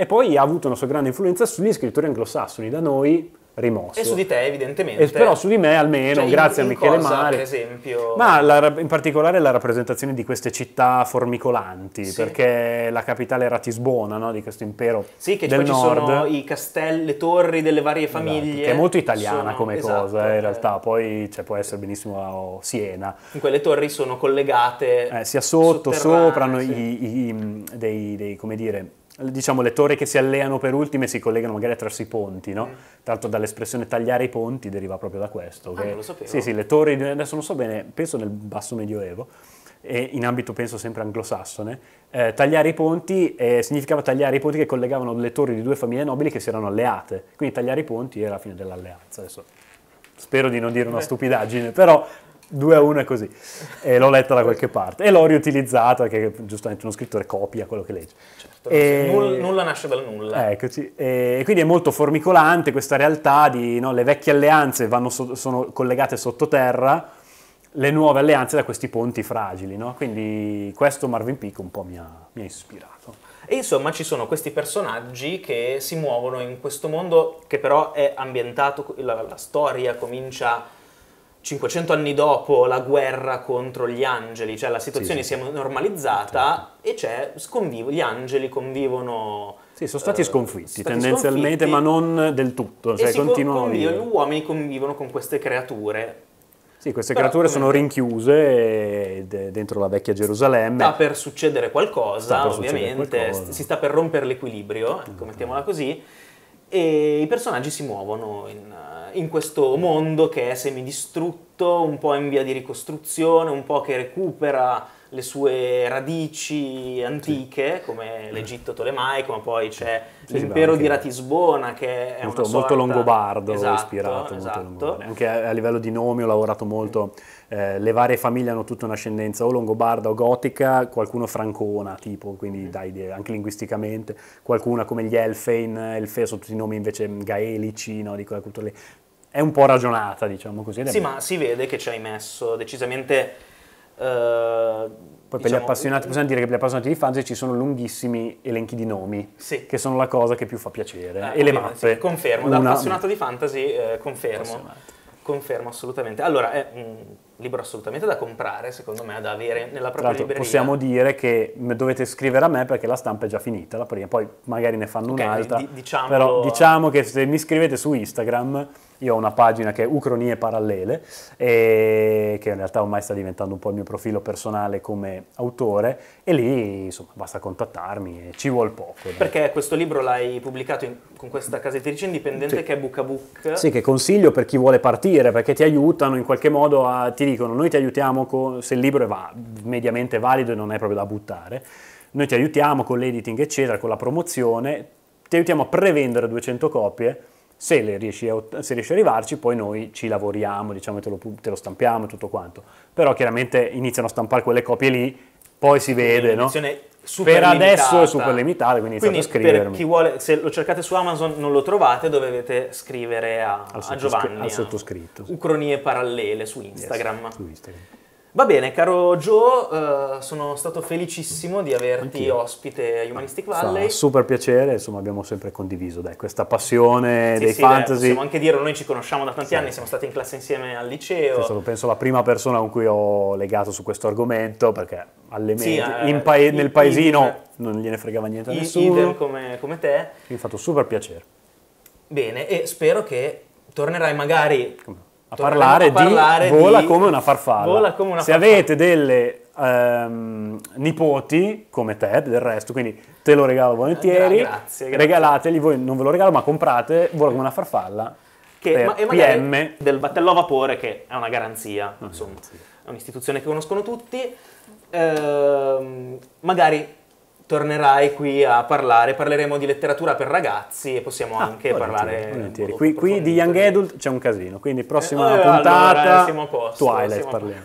e poi ha avuto una sua grande influenza sugli scrittori anglosassoni da noi rimosso. E su di te evidentemente. E però su di me almeno, cioè, grazie in, in a Michele cosa, Mare. Per esempio... Ma la, in particolare la rappresentazione di queste città formicolanti, sì. perché la capitale era Tisbona, no? di questo impero Sì, che poi ci sono i castelli, le torri delle varie esatto, famiglie. Esatto, che è molto italiana sono, come esatto, cosa eh, in realtà, poi cioè, può essere benissimo Siena. Comunque le torri sono collegate... Eh, sia sotto, sopra, sì. i, i, dei, dei, come dire diciamo, le torri che si alleano per ultime si collegano magari attraverso i ponti, no? Mm. Tra dall'espressione tagliare i ponti deriva proprio da questo. Ah, che, non lo sapevo. Sì, sì, le torri, adesso non so bene, penso nel basso medioevo, e in ambito penso sempre anglosassone, eh, tagliare i ponti eh, significava tagliare i ponti che collegavano le torri di due famiglie nobili che si erano alleate, quindi tagliare i ponti era la fine dell'alleanza. Adesso spero di non dire una stupidaggine, però 2 a 1 è così. E l'ho letta da qualche parte. E l'ho riutilizzata, perché giustamente uno scrittore copia quello che legge. Certo, e... nulla, nulla, nasce dal nulla. Eccoci. E quindi è molto formicolante questa realtà di no, le vecchie alleanze so- sono collegate sottoterra, le nuove alleanze da questi ponti fragili. No? Quindi questo Marvin Peake un po' mi ha, mi ha ispirato. E insomma ci sono questi personaggi che si muovono in questo mondo che però è ambientato, la, la storia comincia 500 anni dopo la guerra contro gli angeli, cioè la situazione sì, sì. si è normalizzata sì. Certo. e c'è sconvivo, gli angeli convivono... Sì, sono stati eh, sconfitti stati tendenzialmente, sconfitti, ma non del tutto, cioè continuano conviv- Gli uomini convivono con queste creature. Sì, queste Però, creature sono rinchiuse eh, dentro la vecchia Gerusalemme. Sta per succedere qualcosa, per ovviamente, succedere qualcosa. si sta per rompere l'equilibrio, eh, mettiamola così, e i personaggi si muovono in in questo mondo che è semidistrutto, un po' in via di ricostruzione, un po' che recupera le sue radici antiche, come eh. l'Egitto tolemaico, ma poi c'è l'impero di Ratisbona che è molto, una sorta... molto longobardo esatto, ispirato, esatto. Molto longobardo. anche a, a livello di nomi ho lavorato molto... Mm eh, le varie famiglie hanno tutta un'ascendenza o longobarda o gotica, qualcuno francona, tipo, quindi dai, anche linguisticamente, qualcuna come gli Elfein, Elfe sono tutti nomi invece gaelici, no, di quella cultura lì. È un po' ragionata, diciamo così. Sì, ma si vede che ci hai messo decisamente... Uh, Poi diciamo, per gli diciamo, appassionati, eh, possiamo dire che per gli appassionati di fantasy ci sono lunghissimi elenchi di nomi, sì. che sono la cosa che più fa piacere. Eh, e le mappe. Sì, confermo, Una... da appassionato di fantasy eh, confermo. Confermo assolutamente. Allora, è eh, un mm, libro assolutamente da comprare, secondo me, da avere nella propria Tratto, libreria. Possiamo dire che dovete scrivere a me perché la stampa è già finita, la prima, poi magari ne fanno okay, un'altra. Di, diciamolo... Però diciamo che se mi scrivete su Instagram io ho una pagina che è Ucronie Parallele, che in realtà ormai sta diventando un po' il mio profilo personale come autore, e lì insomma basta contattarmi, ci vuol poco. Dai. Perché questo libro l'hai pubblicato in, con questa casa editrice indipendente sì. che è Bookabook. Sì, che consiglio per chi vuole partire, perché ti aiutano in qualche modo, a, ti dicono noi ti aiutiamo con, se il libro è va, mediamente valido e non è proprio da buttare. Noi ti aiutiamo con l'editing, eccetera, con la promozione, ti aiutiamo a prevendere 200 copie se, riesci a, se riesci a arrivarci poi noi ci lavoriamo, diciamo te lo, te lo stampiamo e tutto quanto. Però chiaramente iniziano a stampare quelle copie lì, poi si vede, no? Super per limitata. adesso è super limitato, quindi, quindi Per chi vuole, se lo cercate su Amazon non lo trovate, dovete scrivere a, al a Giovanni. Al sottoscritto. Ucronie parallele su Instagram. Yes, su Instagram. Va bene, caro Joe, uh, sono stato felicissimo di averti Anch'io. ospite a Humanistic Valley. Sa, super piacere, insomma abbiamo sempre condiviso dai, questa passione sì, dei sì, fantasy. Beh, possiamo anche dirlo, noi ci conosciamo da tanti sì. anni, siamo stati in classe insieme al liceo. È stato, penso, la prima persona con cui ho legato su questo argomento, perché alle sì, uh, eh, pa- i, nel paesino i, non gliene fregava niente a i, nessuno. Come, come te. Mi ha fatto super piacere. Bene, e spero che tornerai magari... Come? a parlare, di, vola, di... Come vola come una farfalla. Se avete delle ehm, nipoti, come te del resto, quindi te lo regalo volentieri, grazie, grazie. regalateli, voi non ve lo regalo ma comprate Vola come una farfalla che, ma, PM. Del battello a vapore che è una garanzia, ah, insomma, è un'istituzione che conoscono tutti. Ehm, magari tornerai qui a parlare, parleremo di letteratura per ragazzi e possiamo ah, anche parlare... Volentieri. Qui, qui, di Young Adult c'è un casino, quindi prossima eh, puntata allora, eh, siamo posto, Twilight parliamo.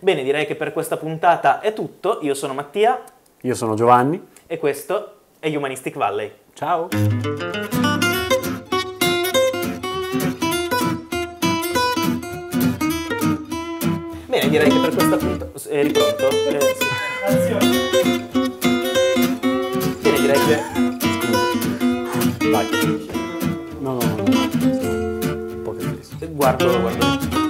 Bene, direi che per questa puntata è tutto. Io sono Mattia. Io sono Giovanni. E questo è Humanistic Valley. Ciao! Bene, direi che per questa puntata... Eri eh, pronto? Eh, sì. Azione. Bene, direi che... Scusa. Vai. No, no, no. no. Poca triste. Guardalo, guardalo.